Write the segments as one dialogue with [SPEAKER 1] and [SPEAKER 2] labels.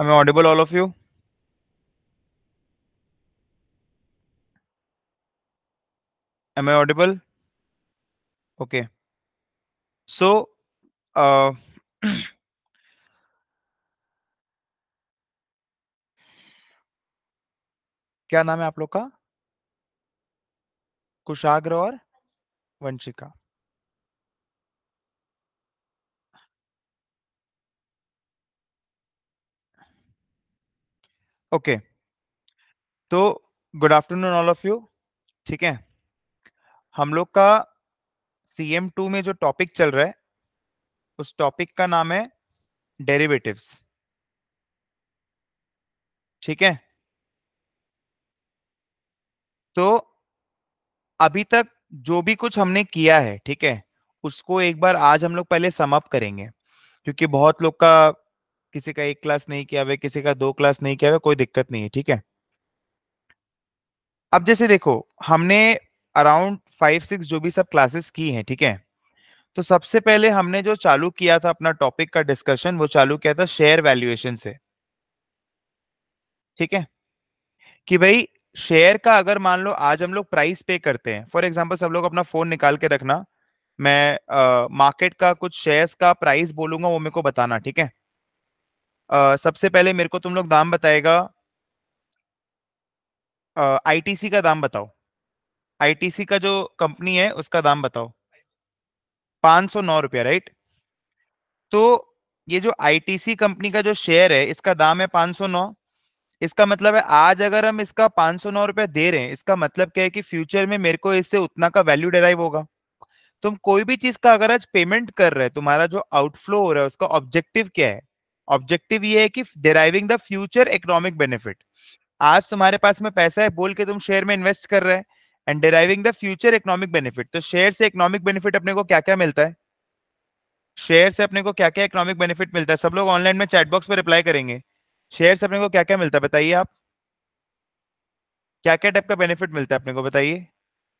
[SPEAKER 1] am i audible all of you am i audible okay so uh क्या नाम है आप लोग का कुशाग्र और वंशिका ओके तो good afternoon all of you ठीक है हम लोग का सी एम टू में जो टॉपिक चल रहा है उस टॉपिक का नाम है डेरिवेटिव्स ठीक है तो अभी तक जो भी कुछ हमने किया है ठीक है उसको एक बार आज हम लोग पहले समअप करेंगे क्योंकि बहुत लोग का किसी का एक क्लास नहीं किया हुआ किसी का दो क्लास नहीं किया हुआ कोई दिक्कत नहीं है ठीक है अब जैसे देखो हमने अराउंड फाइव सिक्स जो भी सब क्लासेस की हैं ठीक है तो सबसे पहले हमने जो चालू किया था अपना टॉपिक का डिस्कशन वो चालू किया था शेयर वैल्यूएशन से ठीक है कि भाई शेयर का अगर मान लो आज हम लोग प्राइस पे करते हैं फॉर एग्जाम्पल सब लोग अपना फोन निकाल के रखना मैं मार्केट uh, का कुछ शेयर्स का प्राइस बोलूंगा वो मेरे को बताना ठीक है सबसे पहले मेरे को तुम लोग दाम बताएगा आईटीसी का दाम बताओ आईटीसी का जो कंपनी है उसका दाम बताओ पांच सौ नौ रुपया राइट तो ये जो आईटीसी कंपनी का जो शेयर है इसका दाम है पांच सौ नौ इसका मतलब है आज अगर हम इसका पांच सौ नौ रुपया दे रहे हैं इसका मतलब क्या है कि फ्यूचर में मेरे को इससे उतना का वैल्यू डिराइव होगा तुम कोई भी चीज का अगर आज पेमेंट कर रहे हैं तुम्हारा जो आउटफ्लो हो रहा है उसका ऑब्जेक्टिव क्या है ऑब्जेक्टिव ये है कि deriving the future economic benefit आज तुम्हारे पास में पैसा है बोल के तुम शेयर में इन्वेस्ट कर रहे हैं and deriving the future economic benefit तो शेयर से इकोनॉमिक बेनिफिट अपने को क्या क्या मिलता है शेयर से अपने को क्या क्या इकोनॉमिक बेनिफिट मिलता है सब लोग ऑनलाइन में चैट बॉक्स पर रिप्लाई करेंगे शेयर से अपने को क्या क्या मिलता है बताइए आप क्या क्या टाइप का बेनिफिट मिलता है अपने को बताइए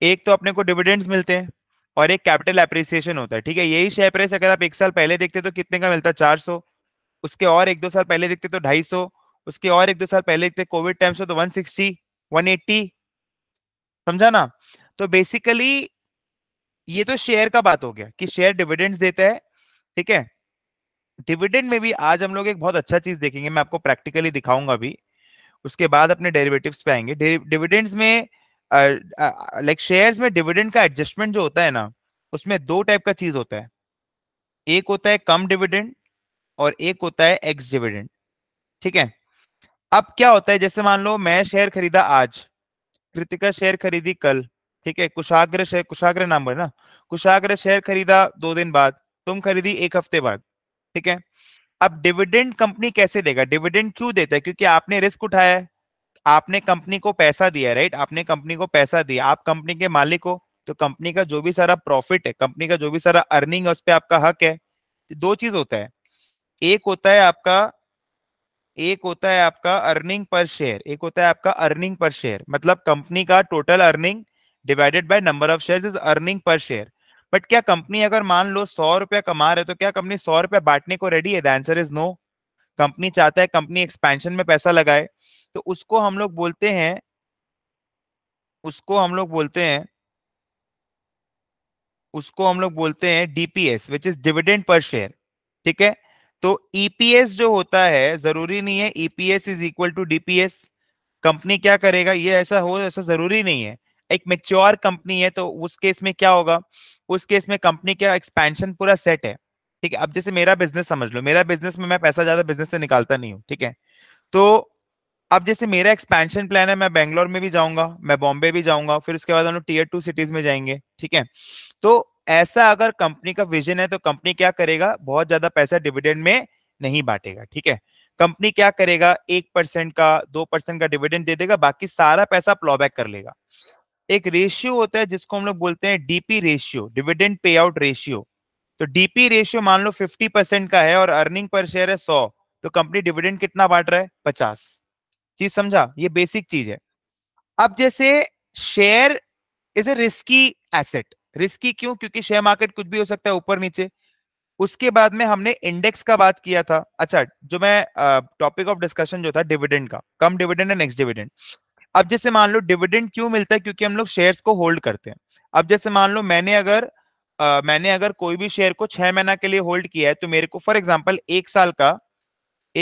[SPEAKER 1] एक तो अपने को डिविडेंड्स मिलते हैं और एक कैपिटल एप्रिसिएशन होता है ठीक है यही शेयर प्राइस अगर आप एक साल पहले देखते तो कितने का मिलता है चार सौ उसके और एक दो साल पहले देखते तो ढाई सौ उसके और एक दो साल पहले देखते कोविड टाइम्स तो वन सिक्सटी वन एट्टी समझा ना तो बेसिकली ये तो शेयर का बात हो गया कि शेयर डिविडेंड्स देता है ठीक है डिविडेंड में भी आज हम लोग एक बहुत अच्छा चीज देखेंगे मैं आपको प्रैक्टिकली दिखाऊंगा अभी उसके बाद अपने डेरिवेटिव्स पे आएंगे डिविडेंड्स में लाइक शेयर्स में डिविडेंड का एडजस्टमेंट जो होता है ना उसमें दो टाइप का चीज होता है एक होता है कम डिविडेंड और एक होता है एक्स डिविडेंड ठीक है अब क्या होता है जैसे मान लो मैं शेयर खरीदा आज कृतिका शेयर खरीदी कल ठीक है कुशाग्र शेयर कुशाग्र नाम है ना कुशाग्र शेयर खरीदा दो दिन बाद तुम खरीदी एक हफ्ते बाद ठीक है अब डिविडेंड कंपनी कैसे देगा डिविडेंड क्यों देता है क्योंकि आपने रिस्क उठाया आपने कंपनी को पैसा दिया राइट आपने कंपनी को पैसा दिया आप कंपनी के मालिक हो तो कंपनी का जो भी सारा प्रॉफिट है कंपनी का जो भी सारा अर्निंग है उस पर आपका हक है दो चीज होता है एक होता है आपका एक होता है आपका अर्निंग पर शेयर एक होता है आपका अर्निंग पर शेयर मतलब कंपनी का total earning divided by number of shares is earning per share but क्या कंपनी अगर मान लो सौ रुपया कमा रहे तो क्या कंपनी सौ रुपया बांटने को रेडी है the answer is no company चाहता है कंपनी एक्सपेंशन में पैसा लगाए तो उसको हम लोग बोलते हैं उसको हम लोग बोलते हैं उसको हम लोग बोलते हैं DPS which is dividend per share ठीक है तो ईपीएस e जो होता है जरूरी नहीं है EPS is equal to DPS company क्या करेगा ये ऐसा हो ऐसा जरूरी नहीं है एक मेच्योर कंपनी है तो उस केस में क्या होगा उस केस में कंपनी का एक्सपेंशन पूरा सेट है ठीक है अब जैसे मेरा बिजनेस समझ लो मेरा बिजनेस में मैं पैसा ज्यादा बिजनेस से निकालता नहीं हूँ ठीक है तो अब जैसे मेरा एक्सपेंशन प्लान है मैं बैंगलोर में भी जाऊंगा मैं बॉम्बे भी जाऊंगा फिर उसके बाद हम लोग टीयर टू सिटीज में जाएंगे ठीक है तो ऐसा अगर कंपनी का विजन है तो कंपनी क्या करेगा बहुत ज्यादा पैसा डिविडेंड में नहीं बांटेगा ठीक है कंपनी क्या करेगा एक परसेंट का दो परसेंट का डिविडेंड दे देगा बाकी सारा पैसा प्लॉबैक कर लेगा एक रेशियो होता है जिसको हम लोग बोलते हैं DP ratio dividend payout ratio तो डीपी रेशियो मान लो 50 परसेंट का है और अर्निंग पर शेयर है 100 तो कंपनी डिविडेंड कितना बांट रहा है पचास चीज समझा ये बेसिक चीज है अब जैसे share is a risky asset risky क्यों क्योंकि शेयर मार्केट कुछ भी हो सकता है ऊपर नीचे उसके बाद में हमने इंडेक्स का बात किया था अच्छा जो मैं टॉपिक ऑफ डिस्कशन जो था डिविडेंड का कम डिविडेंड नेक्स्ट डिविडेंड अब जैसे मान लो डिविडेंड क्यों मिलता है क्योंकि हम लोग शेयर्स को होल्ड करते हैं अब जैसे मान लो मैंने अगर आ, मैंने अगर कोई भी शेयर को छह महीना के लिए होल्ड किया है तो मेरे को फॉर एग्जाम्पल एक साल का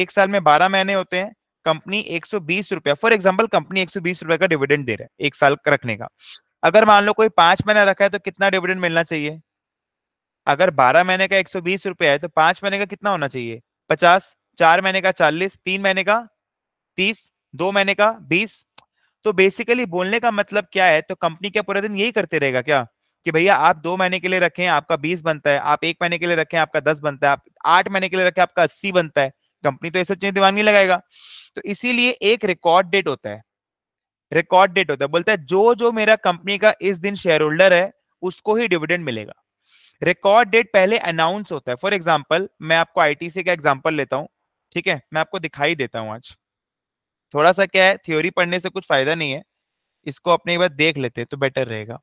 [SPEAKER 1] एक साल में बारह महीने होते हैं कंपनी एक सौ बीस रुपया फॉर एग्जाम्पल कंपनी एक सौ बीस रुपया का डिविडेंड दे रहा है एक साल का रखने का अगर मान लो कोई पांच महीना रखा है तो कितना डिविडेंड मिलना चाहिए अगर बारह महीने का एक सौ बीस रुपया है तो पांच महीने का कितना होना चाहिए पचास चार महीने का चालीस तीन महीने का तीस दो महीने का बीस तो बेसिकली बोलने का मतलब क्या है तो कंपनी क्या पूरे दिन यही करते रहेगा क्या कि भैया आप दो महीने के लिए रखें आपका बीस बनता है आप एक महीने के लिए रखें आपका दस बनता है आप आठ महीने के लिए रखें आपका अस्सी बनता है कंपनी तो ये सब चीजें दीवानगी लगाएगा तो इसीलिए एक रिकॉर्ड डेट होता है रिकॉर्ड डेट होता है बोलता है जो जो मेरा कंपनी का इस दिन शेयर होल्डर है उसको ही डिविडेंड मिलेगा रिकॉर्ड डेट पहले अनाउंस होता है फॉर एग्जाम्पल मैं आपको आईटीसी का एग्जाम्पल लेता हूँ ठीक है मैं आपको दिखाई देता हूँ आज थोड़ा सा क्या है थ्योरी पढ़ने से कुछ फायदा नहीं है इसको अपने एक बार देख लेते हैं तो बेटर रहेगा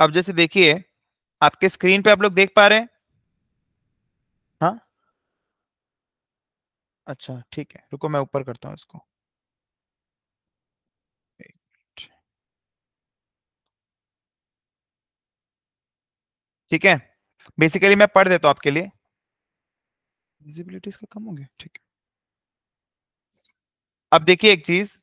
[SPEAKER 1] अब जैसे देखिए आपके स्क्रीन पे आप लोग देख पा रहे हैं हाँ अच्छा ठीक है रुको मैं ऊपर करता हूँ इसको ठीक है बेसिकली मैं पढ़ देता हूँ आपके लिए विजिबिलिटी कम हो गया ठीक है अब देखिए एक चीज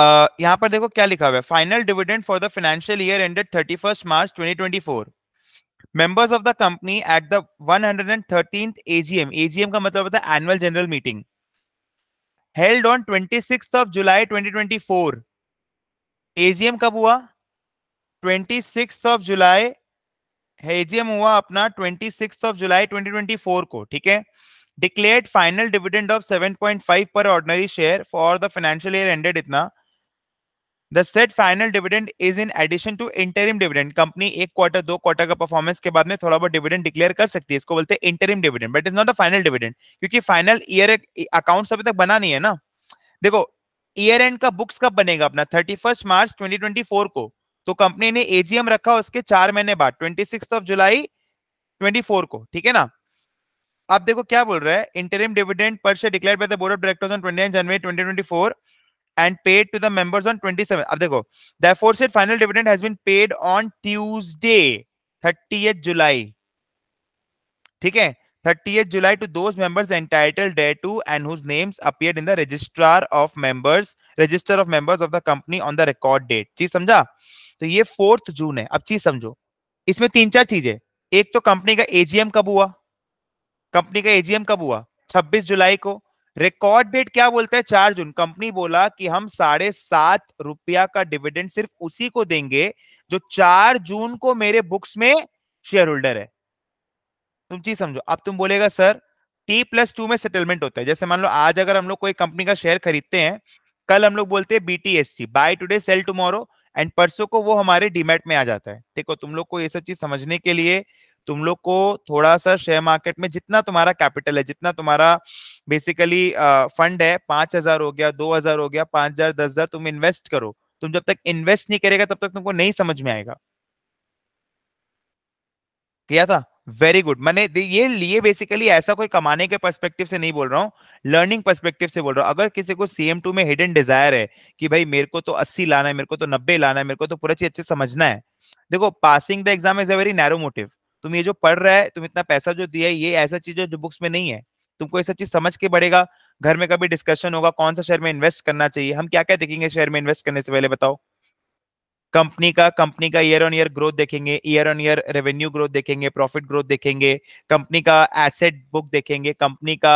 [SPEAKER 1] यहां पर देखो क्या लिखा हुआ है final dividend for the financial year ended thirty first March twenty twenty four members of the company at the 113th का मतलब होता है annual general meeting held on 26th of July 2024 AGM कब हुआ 26th ऑफ जुलाई एजीएम हुआ अपना 26th of July 2024 को ठीक है declared final dividend of 7.5 per ordinary share for the financial year ended इतना The said final dividend is in addition to interim dividend. Company एक quarter, दो quarter का performance के बाद में थोड़ा बहुत dividend declare कर सकती है इसको बोलते हैं interim dividend. But it's not the final dividend क्योंकि final year account अभी तक बना नहीं है ना देखो year end का books कब बनेगा अपना thirty first March twenty twenty four को तो कंपनी ने एजीएम रखा उसके चार महीने बाद twenty six of July twenty four को ठीक है ना आप देखो क्या बोल रहा है interim dividend per share declared by the board of directors on 29 January 2024 and paid to the members on 27 ab dekho the aforesaid final dividend has been paid on Tuesday 30th July theek hai 30th July to those members entitled thereto and whose names appeared in the registrar of members register of members of the company on the record date चीज समझा तो ये fourth June है अब चीज समझो इसमें तीन चार चीजें ek to company ka agm kab hua company ka agm kab hua 26 july ko record date क्या बोलता है चार जून कंपनी बोला कि हम साढ़े सात रुपया का डिविडेंड सिर्फ उसी को देंगे जो चार जून को मेरे बुक्स में शेयर होल्डर है तुम चीज समझो अब तुम बोलेगा सर टी प्लस टू में सेटलमेंट होता है जैसे मान लो आज अगर हम लोग कोई कंपनी का शेयर खरीदते हैं कल हम लोग बोलते हैं BTST buy today sell tomorrow and परसों को वो हमारे डीमेट में आ जाता है हो तुम लोग को ये सब चीज समझने के लिए तुम लोग को थोड़ा सा शेयर मार्केट में जितना तुम्हारा कैपिटल है जितना तुम्हारा बेसिकली फंड है पांच हजार हो गया दो हजार हो गया पांच हजार दस हजार तुम इन्वेस्ट करो तुम जब तक इन्वेस्ट नहीं करेगा तब तक तुमको नहीं समझ में आएगा किया था वेरी गुड मैंने ये लिए बेसिकली ऐसा कोई कमाने के पर्सपेक्टिव से नहीं बोल रहा हूँ लर्निंग पर्सपेक्टिव से बोल रहा हूँ अगर किसी को सीएम टू में हिडन डिजायर है कि भाई मेरे को तो अस्सी लाना है मेरे को तो नब्बे लाना है मेरे को तो पूरा चीज अच्छे समझना है देखो passing the exam is a very narrow motive तुम ये जो पढ़ रहा है तुम इतना पैसा जो दिया है ये ऐसा चीज है जो बुक्स में नहीं है तुमको ये सब चीज समझ के बढ़ेगा घर में कभी डिस्कशन होगा कौन सा शेयर में इन्वेस्ट करना चाहिए हम क्या क्या देखेंगे शेयर में इन्वेस्ट करने से पहले बताओ कंपनी का कंपनी का ईयर ऑन ईयर ग्रोथ देखेंगे year on year revenue growth देखेंगे प्रॉफिट ग्रोथ देखेंगे कंपनी का एसेट बुक देखेंगे कंपनी का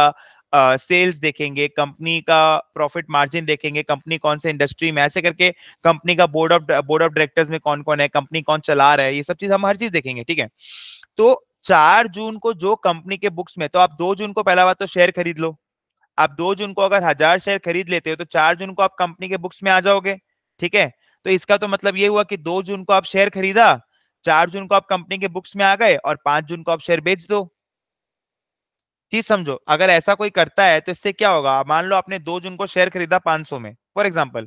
[SPEAKER 1] सेल्स uh, देखेंगे कंपनी का प्रॉफिट मार्जिन देखेंगे कंपनी कौन से इंडस्ट्री में ऐसे करके कंपनी का board of board of directors में कौन कौन है कंपनी कौन चला रहा है ये सब चीज हम हर चीज देखेंगे ठीक है तो चार जून को जो कंपनी के बुक्स में तो आप दो जून को पहला बार तो शेयर खरीद लो आप दो जून को अगर हजार शेयर खरीद लेते हो तो चार जून को आप कंपनी के बुक्स में आ जाओगे ठीक है तो इसका तो मतलब ये हुआ कि दो जून को आप शेयर खरीदा चार जून को आप कंपनी के बुक्स में आ गए और पांच जून को आप शेयर बेच दो चीज समझो अगर ऐसा कोई करता है तो इससे क्या होगा मान लो आपने दो जून को शेयर खरीदा पांच में फॉर एग्जाम्पल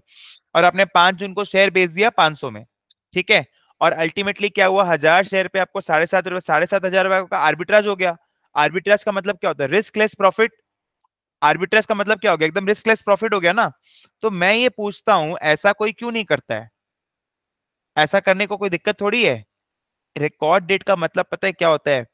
[SPEAKER 1] और आपने पांच जून को शेयर बेच दिया पांच में ठीक है और अल्टीमेटली क्या हुआ हजार शेयर पे आपको साढ़े सात रुपए साढ़े सात हजार रुपए का आर्बिट्राज हो गया आर्बिट्राज का मतलब क्या होता है रिस्क लेस प्रॉफिट आर्बिट्राज का मतलब क्या हो गया एकदम रिस्क लेस प्रॉफिट हो गया ना तो मैं ये पूछता हूं ऐसा कोई क्यों नहीं करता है ऐसा करने को कोई दिक्कत थोड़ी है रिकॉर्ड डेट का मतलब पता है क्या होता है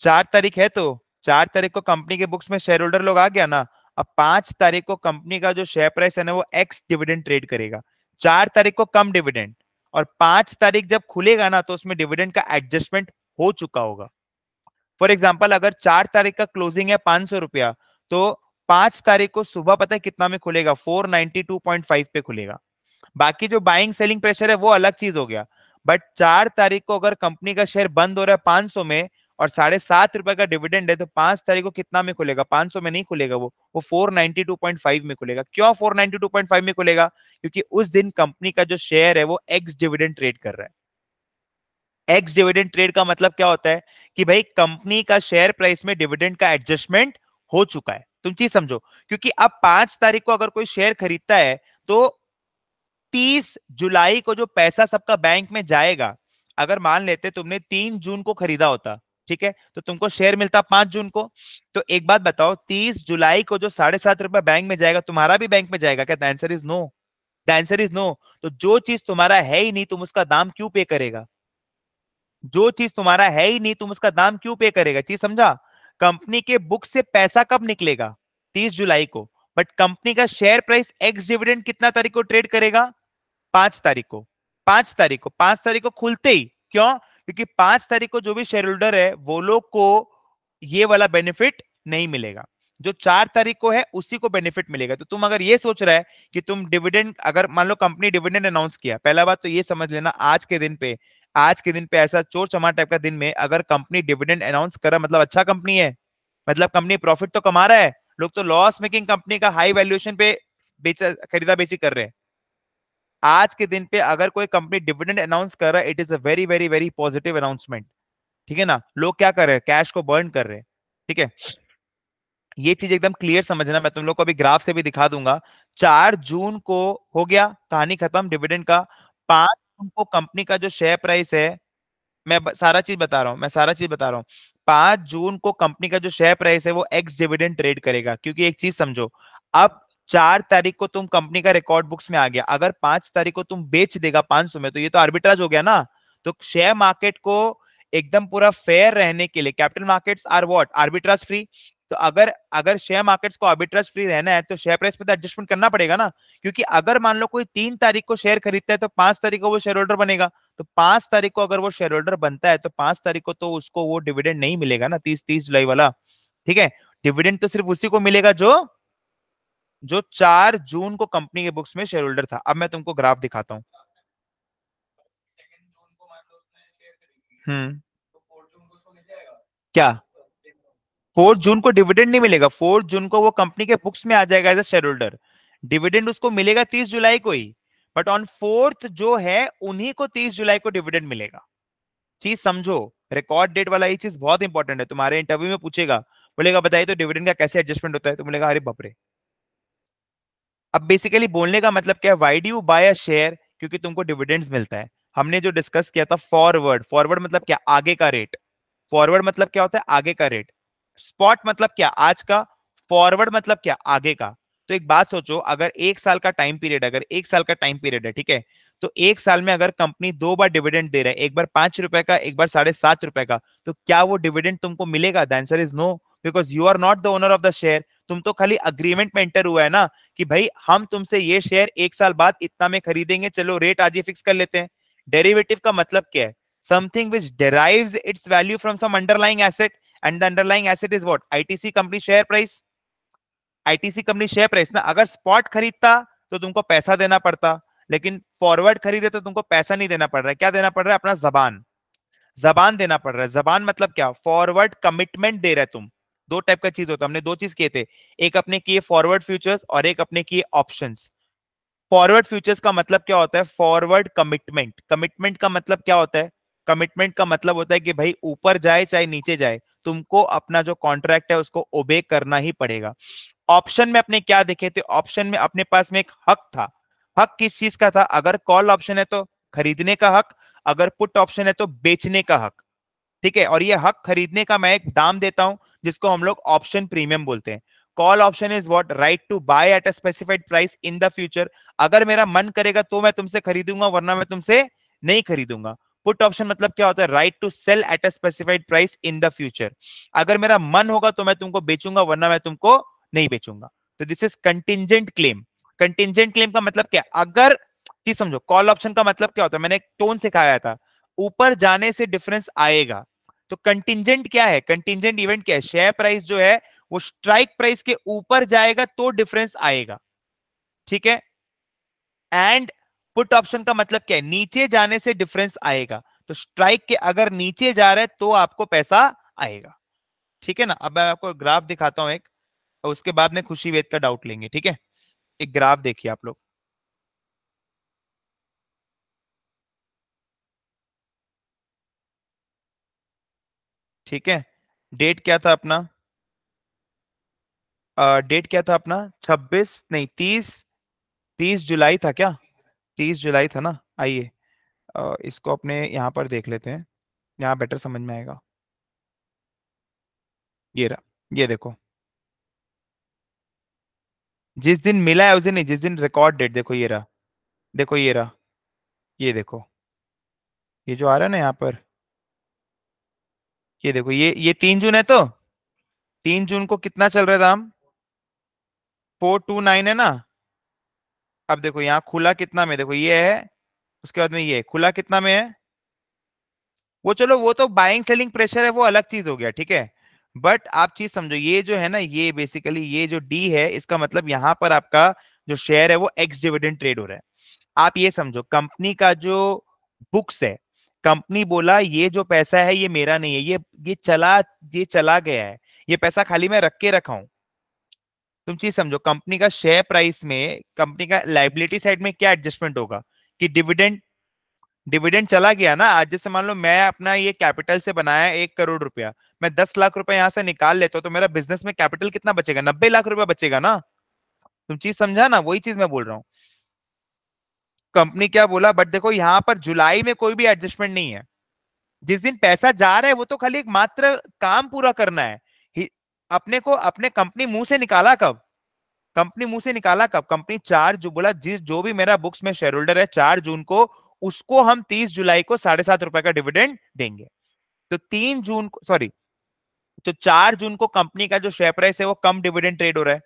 [SPEAKER 1] चार तारीख है तो चार तारीख को कंपनी के बुक्स में शेयर होल्डर लोग आ गया ना अब पांच तारीख को कंपनी का जो शेयर प्राइस है ना वो एक्स डिविडेंड ट्रेड करेगा चार तारीख को कम डिविडेंड और पांच तारीख जब खुलेगा ना तो उसमें डिविडेंड का एडजस्टमेंट हो चुका होगा फॉर एग्जाम्पल अगर चार तारीख का क्लोजिंग है पांच सौ रुपया तो पांच तारीख को सुबह पता है कितना में खुलेगा 492.5 पे खुलेगा बाकी जो बाइंग सेलिंग प्रेशर है वो अलग चीज हो गया बट चार तारीख को अगर कंपनी का शेयर बंद हो रहा है 500 में और साढ़े सात रुपए का डिविडेंड है तो पांच तारीख को कितना में खुलेगा पांच सौ में नहीं खुलेगा वो वो four ninety two point five में खुलेगा क्यों four ninety two point five में खुलेगा क्योंकि उस दिन कंपनी का जो शेयर है वो एक्स डिविडेंड ट्रेड कर रहा है एक्स डिविडेंड ट्रेड का मतलब क्या होता है कि भाई कंपनी का शेयर प्राइस में डिविडेंड का एडजस्टमेंट हो चुका है तुम चीज समझो क्योंकि अब पांच तारीख को अगर कोई शेयर खरीदता है तो तीस जुलाई को जो पैसा सबका बैंक में जाएगा अगर मान लेते तुमने तीन जून को खरीदा होता ठीक है तो तुमको शेयर मिलता पांच जून को तो एक बात बताओ तीस जुलाई को जो साढ़े सात रुपए बैंक में जाएगा तुम्हारा भी बैंक में जाएगा क्या the answer is no the answer is no तो जो चीज तुम्हारा है ही नहीं तुम उसका दाम क्यों पे करेगा जो चीज तुम्हारा है ही नहीं तुम उसका दाम क्यों पे करेगा चीज समझा कंपनी के बुक से पैसा कब निकलेगा तीस जुलाई को बट कंपनी का शेयर प्राइस एक्स डिविडेंड कितना तारीख को ट्रेड करेगा पांच तारीख को पांच तारीख को पांच तारीख को खुलते ही क्यों क्योंकि पांच तारीख को जो भी शेयर होल्डर है वो लोग को ये वाला बेनिफिट नहीं मिलेगा जो चार तारीख को है उसी को बेनिफिट मिलेगा तो तुम अगर ये सोच रहा है कि तुम डिविडेंड अगर मान लो कंपनी डिविडेंड अनाउंस किया पहला बात तो ये समझ लेना आज के दिन पे आज के दिन पे ऐसा चोर चमार टाइप का दिन में अगर कंपनी डिविडेंड अनाउंस रहा मतलब अच्छा कंपनी है मतलब कंपनी प्रॉफिट तो कमा रहा है लोग तो लॉस मेकिंग कंपनी का हाई वैल्यूएशन पे बेचा खरीदा बेची कर रहे हैं आज के दिन पे अगर कोई कंपनी डिविडेंड अनाउंस कर रहा है it is a very very very positive announcement ठीक है ना लोग क्या कर रहे हैं कैश को बर्न कर रहे हैं ठीक है ये चीज एकदम क्लियर समझना मैं तुम लोग को अभी ग्राफ से भी दिखा दूंगा चार जून को हो गया कहानी खत्म डिविडेंड का पांच जून को कंपनी का जो शेयर प्राइस है मैं सारा चीज बता रहा हूँ मैं सारा चीज बता रहा हूँ पांच जून को कंपनी का जो शेयर प्राइस है वो एक्स डिविडेंड ट्रेड करेगा क्योंकि एक चीज समझो अब चार तारीख को तुम कंपनी का रिकॉर्ड बुक्स में आ गया अगर पांच तारीख को तुम बेच देगा पांच सौ में तो ये तो आर्बिट्राज हो गया ना तो शेयर मार्केट को एकदम पूरा फेयर रहने के लिए capital markets are what arbitrage free तो अगर अगर शेयर मार्केट्स को आर्बिट्राज फ्री रहना है तो शेयर प्राइस पे तो एडजस्टमेंट करना पड़ेगा ना क्योंकि अगर मान लो कोई तीन तारीख को शेयर खरीदता है तो पांच तारीख को वो शेयर होल्डर बनेगा तो पांच तारीख को अगर वो शेयर होल्डर बनता है तो पांच तारीख को तो उसको वो डिविडेंड नहीं मिलेगा ना तीस तीस जुलाई वाला ठीक है डिविडेंड तो सिर्फ उसी को मिलेगा जो जो चार जून को कंपनी के बुक्स में शेयर होल्डर था अब मैं तुमको ग्राफ दिखाता हूँ हम्म। क्या फोर्थ जून को डिविडेंड नहीं मिलेगा फोर्थ जून को वो कंपनी के बुक्स में आ जाएगा as a share holder dividend उसको मिलेगा तीस जुलाई को ही बट ऑन फोर्थ जो है उन्हीं को तीस जुलाई को डिविडेंड मिलेगा चीज समझो रिकॉर्ड डेट वाला ये चीज बहुत इंपॉर्टेंट है तुम्हारे इंटरव्यू में पूछेगा बोलेगा बताइए तो डिविडेंड का कैसे एडजस्टमेंट होता है तो बोलेगा अरे बपरे अब बेसिकली बोलने का मतलब क्या है why do buy a share क्योंकि तुमको डिविडेंड्स मिलता है हमने जो डिस्कस किया था फॉरवर्ड फॉरवर्ड मतलब क्या आगे का रेट फॉरवर्ड मतलब क्या होता है आगे का रेट स्पॉट मतलब क्या आज का फॉरवर्ड मतलब क्या आगे का तो एक बात सोचो अगर एक साल का टाइम पीरियड अगर एक साल का टाइम पीरियड है ठीक है तो एक साल में अगर कंपनी दो बार डिविडेंड दे रहा है एक बार पांच रुपए का एक बार साढ़े सात रुपए का तो क्या वो डिविडेंड तुमको मिलेगा the answer is no because you are not the owner of the share तुम तो खाली अग्रीमेंट में एंटर हुआ है ना कि भाई हम तुमसे ये शेयर एक साल बाद इतना में खरीदेंगे चलो रेट आज ही फिक्स कर लेते हैं डेरिवेटिव का मतलब क्या है something which derive its value from some underlying asset and the underlying asset is what I T C company share price I T C company share price ना अगर स्पॉट खरीदता तो तुमको पैसा देना पड़ता लेकिन फॉरवर्ड खरीदे तो तुमको पैसा नहीं देना पड़ रहा है क्या देना पड़ रहा है अपना जबान जबान देना पड़ रहा है जबान मतलब क्या फॉरवर्ड कमिटमेंट दे रहे तुम दो टाइप का चीज होता है हमने दो चीज किए थे एक अपने किए फॉरवर्ड फ्यूचर्स और एक अपने किए ऑप्शन फॉरवर्ड फ्यूचर्स का मतलब क्या होता है फॉरवर्ड कमिटमेंट कमिटमेंट का मतलब क्या होता है कमिटमेंट का मतलब होता है कि भाई ऊपर जाए चाहे नीचे जाए तुमको अपना जो कॉन्ट्रैक्ट है उसको ओबे करना ही पड़ेगा ऑप्शन में अपने क्या देखे थे ऑप्शन में अपने पास में एक हक था हक किस चीज का था अगर कॉल ऑप्शन है तो खरीदने का हक अगर पुट ऑप्शन है तो बेचने का हक ठीक है और ये हक खरीदने का मैं एक दाम देता हूं जिसको हम लोग ऑप्शन प्रीमियम बोलते हैं call option is what right to buy at a specified price in the future अगर मेरा मन करेगा तो मैं तुमसे खरीदूंगा वरना मैं तुमसे नहीं खरीदूंगा पुट ऑप्शन मतलब क्या होता है right to sell at a specified price in the future अगर मेरा मन होगा तो मैं तुमको बेचूंगा वरना मैं तुमको नहीं बेचूंगा तो this is contingent claim contingent claim का मतलब क्या अगर समझो कॉल ऑप्शन का मतलब क्या होता है मैंने टोन सिखाया था ऊपर जाने से डिफरेंस आएगा तो कंटिजेंट क्या है कंटिजेंट इवेंट क्या है शेयर प्राइस जो है वो स्ट्राइक प्राइस के ऊपर जाएगा तो डिफरेंस आएगा ठीक है एंड पुट ऑप्शन का मतलब क्या है नीचे जाने से डिफरेंस आएगा तो स्ट्राइक के अगर नीचे जा रहा है तो आपको पैसा आएगा ठीक है ना अब मैं आपको ग्राफ दिखाता हूं एक और उसके बाद में खुशी वेद का डाउट लेंगे ठीक है एक ग्राफ देखिए आप लोग ठीक है डेट क्या था अपना डेट uh, क्या था अपना 26 नहीं 30 30 जुलाई था क्या 30 जुलाई था ना आइए uh, इसको अपने यहाँ पर देख लेते हैं यहाँ बेटर समझ में आएगा ये रहा ये देखो जिस दिन मिला है उस दिन नहीं जिस दिन रिकॉर्ड डेट देखो ये रहा देखो ये रहा ये देखो ये जो आ रहा है ना यहाँ पर ये देखो ये ये तीन जून है तो तीन जून को कितना चल रहा है दाम फोर टू नाइन है ना अब देखो यहाँ खुला कितना में देखो ये है उसके बाद में ये खुला कितना में है वो चलो वो तो बाइंग सेलिंग प्रेशर है वो अलग चीज हो गया ठीक है बट आप चीज समझो ये जो है ना ये बेसिकली ये जो डी है इसका मतलब यहाँ पर आपका जो शेयर है वो एक्स डिविडेंड ट्रेड हो रहा है आप ये समझो कंपनी का जो बुक्स है कंपनी बोला ये जो पैसा है ये मेरा नहीं है ये ये चला ये चला गया है ये पैसा खाली मैं रख के रखा हूं तुम चीज समझो कंपनी का शेयर प्राइस में कंपनी का लाइबिलिटी साइड में क्या एडजस्टमेंट होगा कि डिविडेंड डिविडेंड चला गया ना आज जैसे मान लो मैं अपना ये कैपिटल से बनाया एक करोड़ रुपया मैं दस लाख रुपया यहाँ से निकाल लेता हूँ तो मेरा बिजनेस में कैपिटल कितना बचेगा नब्बे लाख रुपया बचेगा ना तुम चीज समझा ना वही चीज मैं बोल रहा हूँ कंपनी क्या बोला बट देखो यहाँ पर जुलाई में कोई भी एडजस्टमेंट नहीं है जिस दिन पैसा जा रहा है वो तो खाली एक मात्र काम पूरा करना है अपने को अपने कंपनी मुंह से निकाला कब कंपनी मुंह से निकाला कब कंपनी चार जो बोला जिस जो भी मेरा बुक्स में शेयर होल्डर है चार जून को उसको हम तीस जुलाई को साढ़े सात रुपए का डिविडेंड देंगे तो तीन जून को सॉरी तो चार जून को कंपनी का जो शेयर प्राइस है वो कम डिविडेंड ट्रेड हो रहा है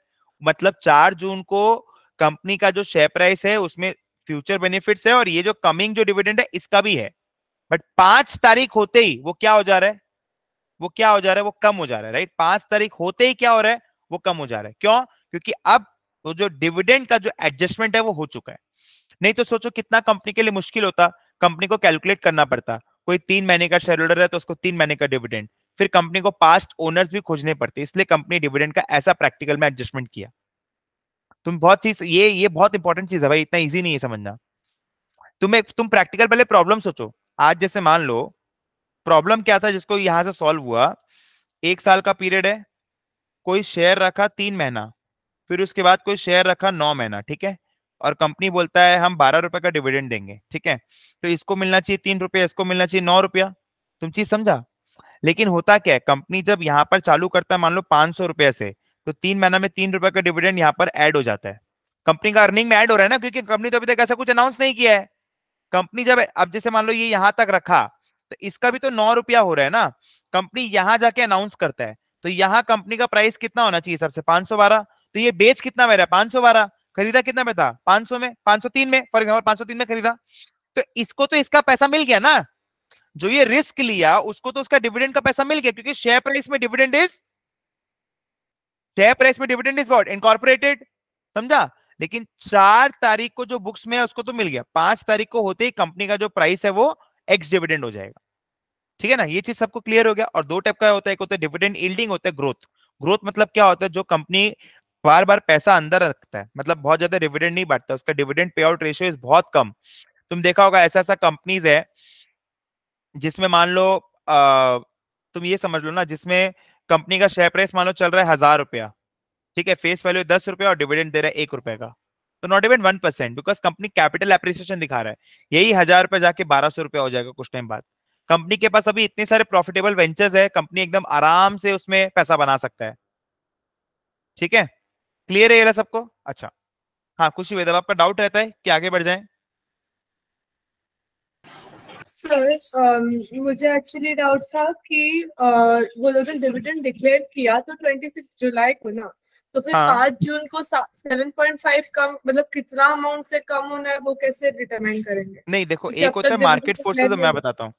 [SPEAKER 1] मतलब चार जून को कंपनी का जो शेयर प्राइस है उसमें फ्यूचर बेनिफिट्स है और ये जो कमिंग जो डिविडेंड है इसका भी है बट पांच तारीख होते ही वो क्या हो जा रहा है वो क्या हो जा रहा है वो कम हो जा रहा है राइट पांच तारीख होते ही क्या हो रहा है वो कम हो जा रहा है क्यों क्योंकि अब वो जो डिविडेंड का जो एडजस्टमेंट है वो हो चुका है नहीं तो सोचो कितना कंपनी के लिए मुश्किल होता कंपनी को कैलकुलेट करना पड़ता कोई तीन महीने का शेयर होल्डर है तो उसको तीन महीने का डिविडेंड फिर कंपनी को पास्ट ओनर्स भी खोजने पड़ते इसलिए कंपनी डिविडेंड का ऐसा प्रैक्टिकल में एडजस्टमेंट किया तुम बहुत चीज ये ये बहुत इंपॉर्टेंट चीज है भाई इतना इजी नहीं है समझना तुम एक तुम प्रैक्टिकल पहले प्रॉब्लम सोचो आज जैसे मान लो प्रॉब्लम क्या था जिसको यहां से सॉल्व हुआ एक साल का पीरियड है कोई शेयर रखा तीन महीना फिर उसके बाद कोई शेयर रखा नौ महीना ठीक है और कंपनी बोलता है हम बारह रुपए का डिविडेंड देंगे ठीक है तो इसको मिलना चाहिए तीन रुपया इसको मिलना चाहिए नौ रुपया तुम चीज समझा लेकिन होता क्या है कंपनी जब यहाँ पर चालू करता है मान लो पांच सौ रुपया से तो तीन महीना में तीन रुपए का डिविडेंड यहाँ पर एड हो जाता है कंपनी का अर्निंग में एड हो रहा है ना क्योंकि कंपनी तो अभी तक ऐसा कुछ अनाउंस नहीं किया है कंपनी जब अब जैसे मान लो ये यहाँ तक रखा तो इसका भी तो नौ रुपया हो रहा है ना कंपनी यहाँ जाके अनाउंस करता है तो यहाँ कंपनी का प्राइस कितना होना चाहिए सबसे पांच सौ बारह तो ये बेच कितना में रहा पांच सौ बारह खरीदा कितना में था पांच सौ में पांच सौ तीन में फॉर एग्जाम्पल पांच सौ तीन में खरीदा तो इसको तो इसका पैसा मिल गया ना जो ये रिस्क लिया उसको तो उसका डिविडेंड का पैसा मिल गया क्योंकि शेयर प्राइस में डिविडेंड इज शेयर प्राइस में डिविडेंड इज वॉट इनकॉर्पोरेटेड समझा लेकिन चार तारीख को जो बुक्स में है उसको तो मिल गया पांच तारीख को होते ही कंपनी का जो प्राइस है वो एक्स डिविडेंड हो जाएगा ठीक है ना ये चीज सबको क्लियर हो गया और दो टाइप का होता है एक होता है डिविडेंड इल्डिंग होता है ग्रोथ ग्रोथ मतलब क्या होता है जो कंपनी बार बार पैसा अंदर रखता है मतलब बहुत ज्यादा डिविडेंड नहीं बांटता उसका dividend payout ratio is बहुत कम तुम देखा होगा ऐसा ऐसा कंपनीज है जिसमें मान लो आ, तुम ये समझ लो ना जिसमें कंपनी का शेयर प्राइस मान लो चल रहा है हजार रुपया ठीक है फेस वैल्यू दस रुपया और डिविडेंड दे रहा है एक रुपए का तो not even one percent because company capital appreciation दिखा रहा है यही हजार रुपया जाके बारह सौ रुपया हो जाएगा कुछ टाइम बाद कंपनी के पास अभी इतने सारे प्रॉफिटेबल वेंचर्स है कंपनी एकदम आराम से उसमें पैसा बना सकता है ठीक है क्लियर है सबको अच्छा हाँ खुशी वेदब आपका डाउट रहता है कि आगे बढ़ जाए सर um, मुझे एक्चुअली डाउट था कि uh, वो लोग डिविडेंड डिक्लेयर किया तो 26 जुलाई को ना तो फिर हाँ. पाँच जून को 7.5 कम मतलब कितना अमाउंट से कम होना है वो कैसे डिटरमाइन करेंगे नहीं देखो एक होता है मार्केट फोर्सेस तो मैं बताता हूँ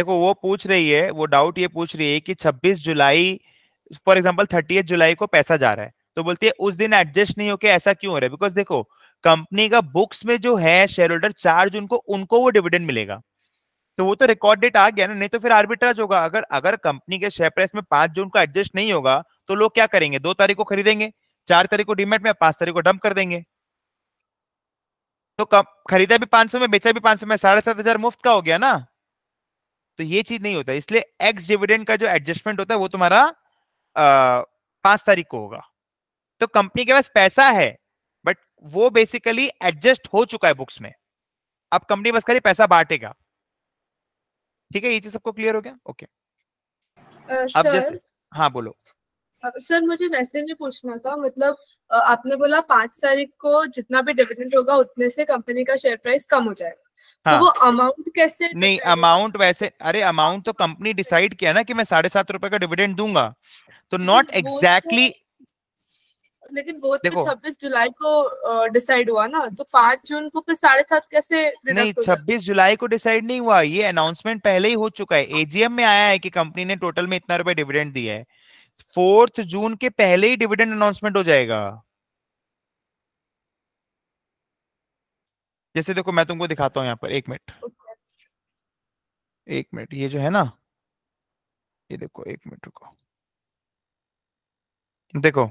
[SPEAKER 1] देखो वो पूछ रही है वो डाउट ये पूछ रही है कि 26 जुलाई फॉर एग्जाम्पल थर्टी जुलाई को पैसा जा रहा है तो बोलती है उस दिन एडजस्ट नहीं होके ऐसा क्यों हो रहा है बिकॉज देखो कंपनी का बुक्स में जो है शेयर होल्डर चार जून को उनको वो डिविडेंड मिलेगा तो वो तो रिकॉर्ड डेट आ गया ना नहीं तो फिर आर्बिट्राज होगा अगर अगर कंपनी के शेयर प्राइस में पांच जून को एडजस्ट नहीं होगा तो लोग क्या करेंगे दो तारीख को खरीदेंगे चार तारीख को डिमेट में पांच तारीख को डंप कर देंगे तो खरीदा भी पांच सौ में बेचा भी पांच सौ में साढ़े सात हजार मुफ्त का हो गया ना तो ये चीज नहीं होता इसलिए एक्स डिविडेंड का जो एडजस्टमेंट होता है वो तुम्हारा पांच तारीख को होगा तो कंपनी के पास पैसा है बट वो बेसिकली एडजस्ट हो चुका है बुक्स में अब कंपनी बस खाली पैसा बांटेगा ठीक है ये चीज सबको क्लियर हो गया ओके अब जैसे हाँ बोलो सर मुझे वैसे नहीं पूछना था मतलब आपने बोला पांच तारीख को जितना भी डिविडेंड होगा उतने से कंपनी का शेयर प्राइस कम हो जाएगा तो हाँ. तो वो अमाउंट कैसे नहीं अमाउंट वैसे अरे अमाउंट तो कंपनी डिसाइड किया ना कि मैं साढ़े सात रुपए का डिविडेंड दूंगा तो नॉट एग्जैक्टली लेकिन वो तो छब्बीस जुलाई को डिसाइड हुआ ना तो पाँच जून को फिर साढ़े सात कैसे नहीं छब्बीस जुलाई को डिसाइड नहीं हुआ ये अनाउंसमेंट पहले ही हो चुका है एजीएम में आया है कि कंपनी ने टोटल में इतना रुपए डिविडेंड दिया है फोर्थ जून के पहले ही डिविडेंड अनाउंसमेंट हो जाएगा जैसे देखो मैं तुमको दिखाता हूं यहाँ पर एक मिनट एक मिनट ये जो है ना ये देखो एक मिनट रुको देखो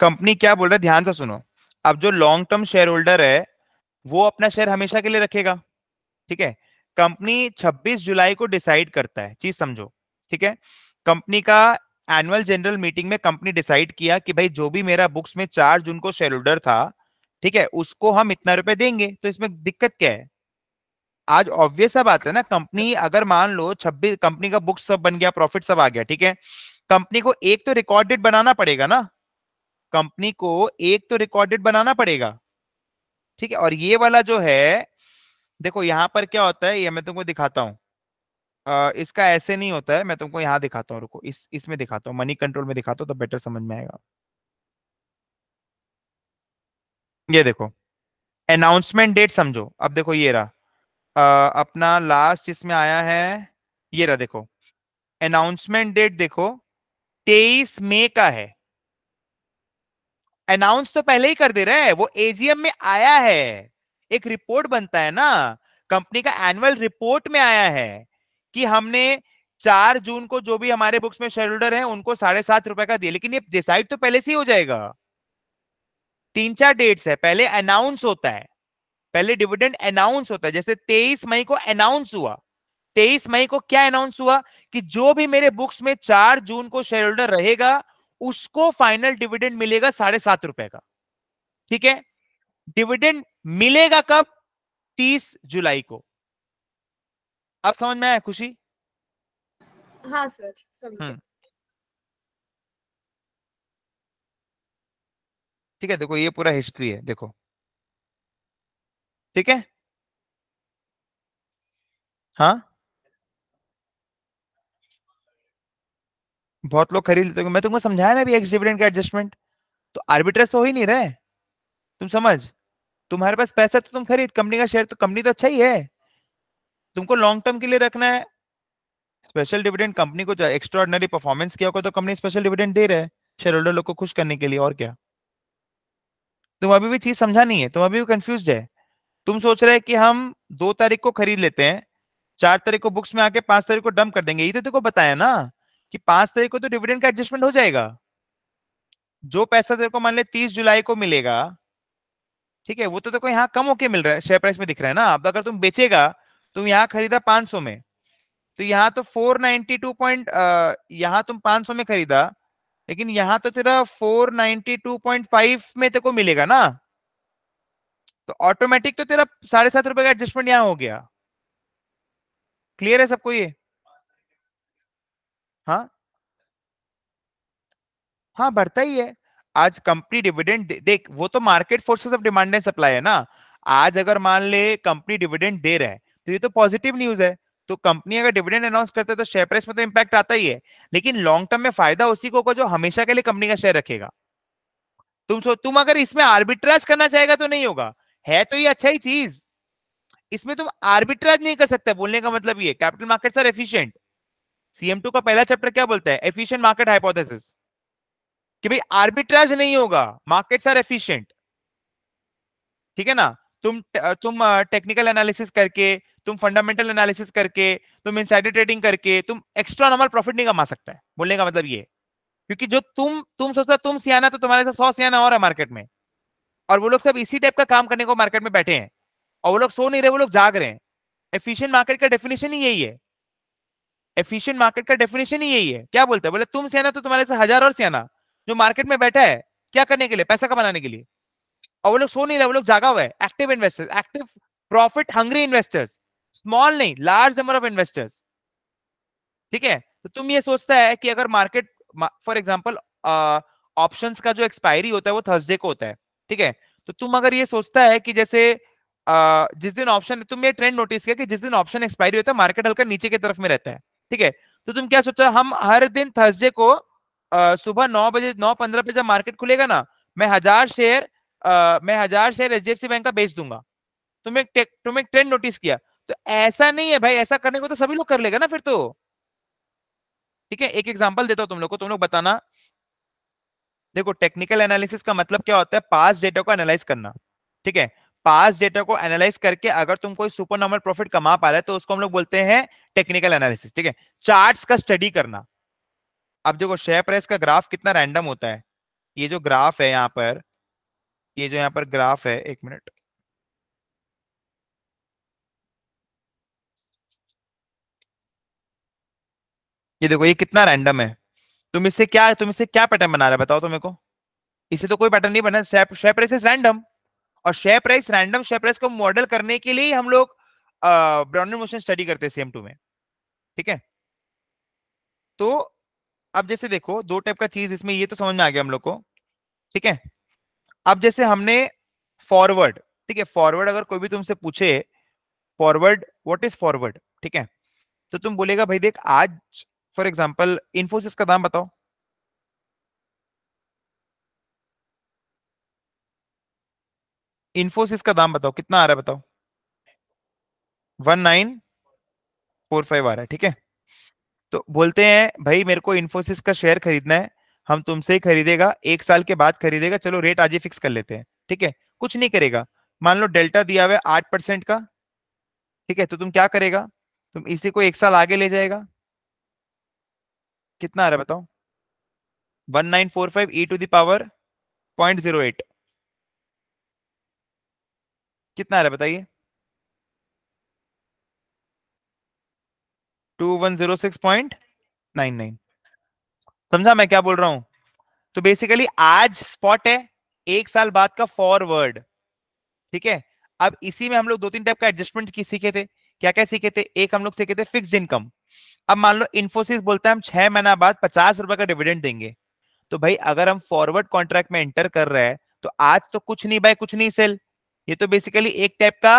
[SPEAKER 1] कंपनी क्या बोल रहा है ध्यान से सुनो अब जो लॉन्ग टर्म शेयर होल्डर है वो अपना शेयर हमेशा के लिए रखेगा ठीक है कंपनी 26 जुलाई को डिसाइड करता है चीज समझो ठीक है कंपनी का एनुअल जनरल मीटिंग में कंपनी डिसाइड किया कि भाई जो भी मेरा बुक्स में चार जून को शेयर होल्डर था ठीक है उसको हम इतना रुपए देंगे तो इसमें दिक्कत क्या है आज ऑब्वियस सा बात है ना कंपनी अगर मान लो 26 कंपनी का बुक्स सब बन गया प्रॉफिट सब आ गया ठीक है कंपनी को एक तो रिकॉर्डेड बनाना पड़ेगा ना कंपनी को एक तो रिकॉर्डेड बनाना पड़ेगा ठीक है और ये वाला जो है देखो यहां पर क्या होता है ये मैं तुमको दिखाता आ, इसका ऐसे नहीं होता है मैं तुमको यहां दिखाता हूं रुको इस इसमें दिखाता हूं मनी कंट्रोल में दिखाता हूँ तो बेटर समझ में आएगा ये देखो अनाउंसमेंट डेट समझो अब देखो ये रहा आ, अपना लास्ट इसमें आया है ये रहा देखो अनाउंसमेंट डेट देखो तेईस मई का है अनाउंस तो पहले ही कर दे रहे हैं वो एजीएम में आया है एक रिपोर्ट बनता है ना कंपनी का एनुअल रिपोर्ट में आया है कि हमने चार जून को जो भी हमारे बुक्स में शेयर होल्डर है उनको साढ़े सात रुपए का दिया लेकिन ये डिसाइड तो पहले से ही हो जाएगा तीन चार डेट्स है पहले अनाउंस होता है पहले डिविडेंड अनाउंस होता है जैसे तेईस मई को अनाउंस हुआ तेईस मई को क्या अनाउंस हुआ कि जो भी मेरे बुक्स में चार जून को शेयर होल्डर रहेगा उसको फाइनल डिविडेंड मिलेगा साढ़े सात रुपए का ठीक है डिविडेंड मिलेगा कब तीस जुलाई को आप समझ में आया खुशी हाँ सर समझ हम्म। ठीक है देखो ये पूरा हिस्ट्री है देखो ठीक है हाँ बहुत लोग खरीद लेते हो मैं तुमको समझाया ना अभी एक्स डिविडेंड का एडजस्टमेंट तो आर्बिट्रेज तो हो ही नहीं रहे तुम समझ तुम्हारे पास पैसा तो तुम खरीद कंपनी का शेयर तो कंपनी तो अच्छा ही है तुमको लॉन्ग टर्म के लिए रखना है स्पेशल डिविडेंड कंपनी को जो एक्स्ट्रॉर्डनरी परफॉर्मेंस किया होगा तो कंपनी स्पेशल डिविडेंड दे रहे हैं शेयर होल्डर लोग को खुश करने के लिए और क्या तुम अभी भी चीज समझा नहीं है तुम अभी भी कंफ्यूज है तुम सोच रहे हैं कि हम दो तारीख को खरीद लेते हैं चार तारीख को बुक्स में आके पांच तारीख को डम्प कर देंगे ये तो तुमको बताया ना कि पांच तारीख को तो डिविडेंड का एडजस्टमेंट हो जाएगा जो पैसा तेरे को मान ले तीस जुलाई को मिलेगा ठीक है वो तो देखो यहाँ कम होके मिल रहा है शेयर प्राइस में दिख रहा है ना अब अगर तुम बेचेगा तुम यहाँ खरीदा पांच में तो यहाँ तो टू पॉइंट यहाँ तुम पांच में खरीदा लेकिन यहाँ तो तेरा 492.5 में तेरे को मिलेगा ना तो ऑटोमेटिक तो तेरा साढ़े सात रुपए का एडजस्टमेंट यहाँ हो गया क्लियर है सबको ये हाँ हाँ बढ़ता ही है आज कंपनी डिविडेंड दे, देख वो तो market forces of demand and supply है ना आज अगर मान ले कंपनी डिविडेंड दे रहा है तो ये तो पॉजिटिव न्यूज है तो कंपनी अगर डिविडेंड अनाउंस करते है तो शेयर प्राइस में तो इम्पैक्ट आता ही है लेकिन लॉन्ग टर्म में फायदा उसी को, को जो हमेशा के लिए कंपनी का शेयर रखेगा तुम सो तुम अगर इसमें आर्बिट्राज करना चाहेगा तो नहीं होगा है तो ये अच्छा ही चीज इसमें तुम आर्बिट्राज नहीं कर सकते बोलने का मतलब ये capital markets are efficient CM two का पहला चैप्टर क्या बोलता है एफिशिएंट मार्केट हाइपोथेसिस कि भाई आर्बिट्राज नहीं होगा मार्केट्स आर एफिशिएंट ठीक है ना तुम तुम टेक्निकल एनालिसिस करके तुम फंडामेंटल एनालिसिस करके तुम इनसाइडर ट्रेडिंग करके तुम एक्स्ट्रा नॉर्मल प्रॉफिट नहीं कमा सकता है बोलने का मतलब ये क्योंकि जो तुम तुम सोचता तुम सियाना तो तुम्हारे साथ सौ सियाना और है मार्केट में और वो लोग सब इसी टाइप का काम करने को मार्केट में बैठे हैं और वो लोग सो नहीं रहे वो लोग जाग रहे हैं एफिशिएंट मार्केट का डेफिनेशन ही यही है एफिशियंट मार्केट का डेफिनेशन ही यही है क्या बोलते हैं बोले तुम सेना तो तुम्हारे से हजार और सेना जो मार्केट में बैठा है क्या करने के लिए पैसा कमाने के लिए और वो लोग सो नहीं रहे वो लोग जागा हुआ है active investors active profit hungry investors small नहीं लार्ज नंबर ऑफ इन्वेस्टर्स ठीक है तो तुम ये सोचता है कि अगर मार्केट फॉर एग्जाम्पल ऑप्शन का जो एक्सपायरी होता है वो थर्सडे को होता है ठीक है तो तुम अगर ये सोचता है कि जैसे Uh, जिस दिन ऑप्शन तुम ये ट्रेंड नोटिस किया कि जिस दिन ऑप्शन एक्सपायरी होता है मार्केट हल्का नीचे की तरफ में रहता है ठीक है तो तुम क्या सोचा हम हर दिन थर्सडे को सुबह नौ बजे नौ पंद्रह पे जब मार्केट खुलेगा ना मैं हजार शेयर मैं हजार शेयर एच बैंक का बेच दूंगा तुम्हें तुम्हें ट्रेंड नोटिस किया तो ऐसा नहीं है भाई ऐसा करने को तो सभी लोग कर लेगा ना फिर तो ठीक है एक एग्जाम्पल देता हूँ तुम लोग को तुम लोग बताना देखो टेक्निकल एनालिसिस का मतलब क्या होता है पास डेटा को एनालाइज करना ठीक है पास डेटा को एनालाइज करके अगर तुम कोई सुपर नॉर्मल प्रॉफिट कमा पा रहे तो उसको हम लोग बोलते हैं टेक्निकल एनालिसिस ठीक है चार्ट्स का स्टडी करना अब देखो शेयर प्राइस का ग्राफ कितना रैंडम होता है ये जो ग्राफ है यहाँ पर ये जो यहाँ पर ग्राफ है एक मिनट ये देखो ये कितना रैंडम है तुम इससे क्या तुम इससे क्या पैटर्न बना रहे बताओ तो मेरे को इससे तो कोई पैटर्न नहीं बना शेयर प्राइस इज रैंडम और share price random share price को मॉडल करने के लिए हम लोग ब्राउन मोशन स्टडी करते हैं सेम टू में ठीक है तो अब जैसे देखो दो टाइप का चीज इसमें ये तो समझ में आ गया हम लोग को ठीक है अब जैसे हमने फॉरवर्ड ठीक है फॉरवर्ड अगर कोई भी तुमसे पूछे फॉरवर्ड व्हाट इज फॉरवर्ड ठीक है तो तुम बोलेगा भाई देख आज फॉर एग्जाम्पल इन्फोसिस का दाम बताओ इन्फोसिस का दाम बताओ कितना आ रहा है बताओ वन नाइन फोर फाइव आ रहा है ठीक है तो बोलते हैं भाई मेरे को इन्फोसिस का शेयर खरीदना है हम तुमसे ही खरीदेगा एक साल के बाद खरीदेगा चलो रेट आज ही फिक्स कर लेते हैं ठीक है कुछ नहीं करेगा मान लो डेल्टा दिया हुआ है आठ परसेंट का ठीक है तो तुम क्या करेगा तुम इसी को एक साल आगे ले जाएगा कितना आ रहा है बताओ one nine four five e to the power point zero eight कितना आ रहा है बताइए two one zero six point nine nine समझा मैं क्या बोल रहा हूं तो बेसिकली आज स्पॉट है एक साल बाद का फॉरवर्ड ठीक है अब इसी में हम लोग दो तीन टाइप का एडजस्टमेंट की सीखे थे क्या क्या सीखे थे एक हम लोग सीखे थे फिक्स इनकम अब मान लो इन्फोसिस बोलता है हम छह महीना बाद पचास रुपए का डिविडेंड देंगे तो भाई अगर हम फॉरवर्ड कॉन्ट्रैक्ट में एंटर कर रहे हैं तो आज तो कुछ नहीं बाय कुछ नहीं सेल ये तो बेसिकली एक टाइप का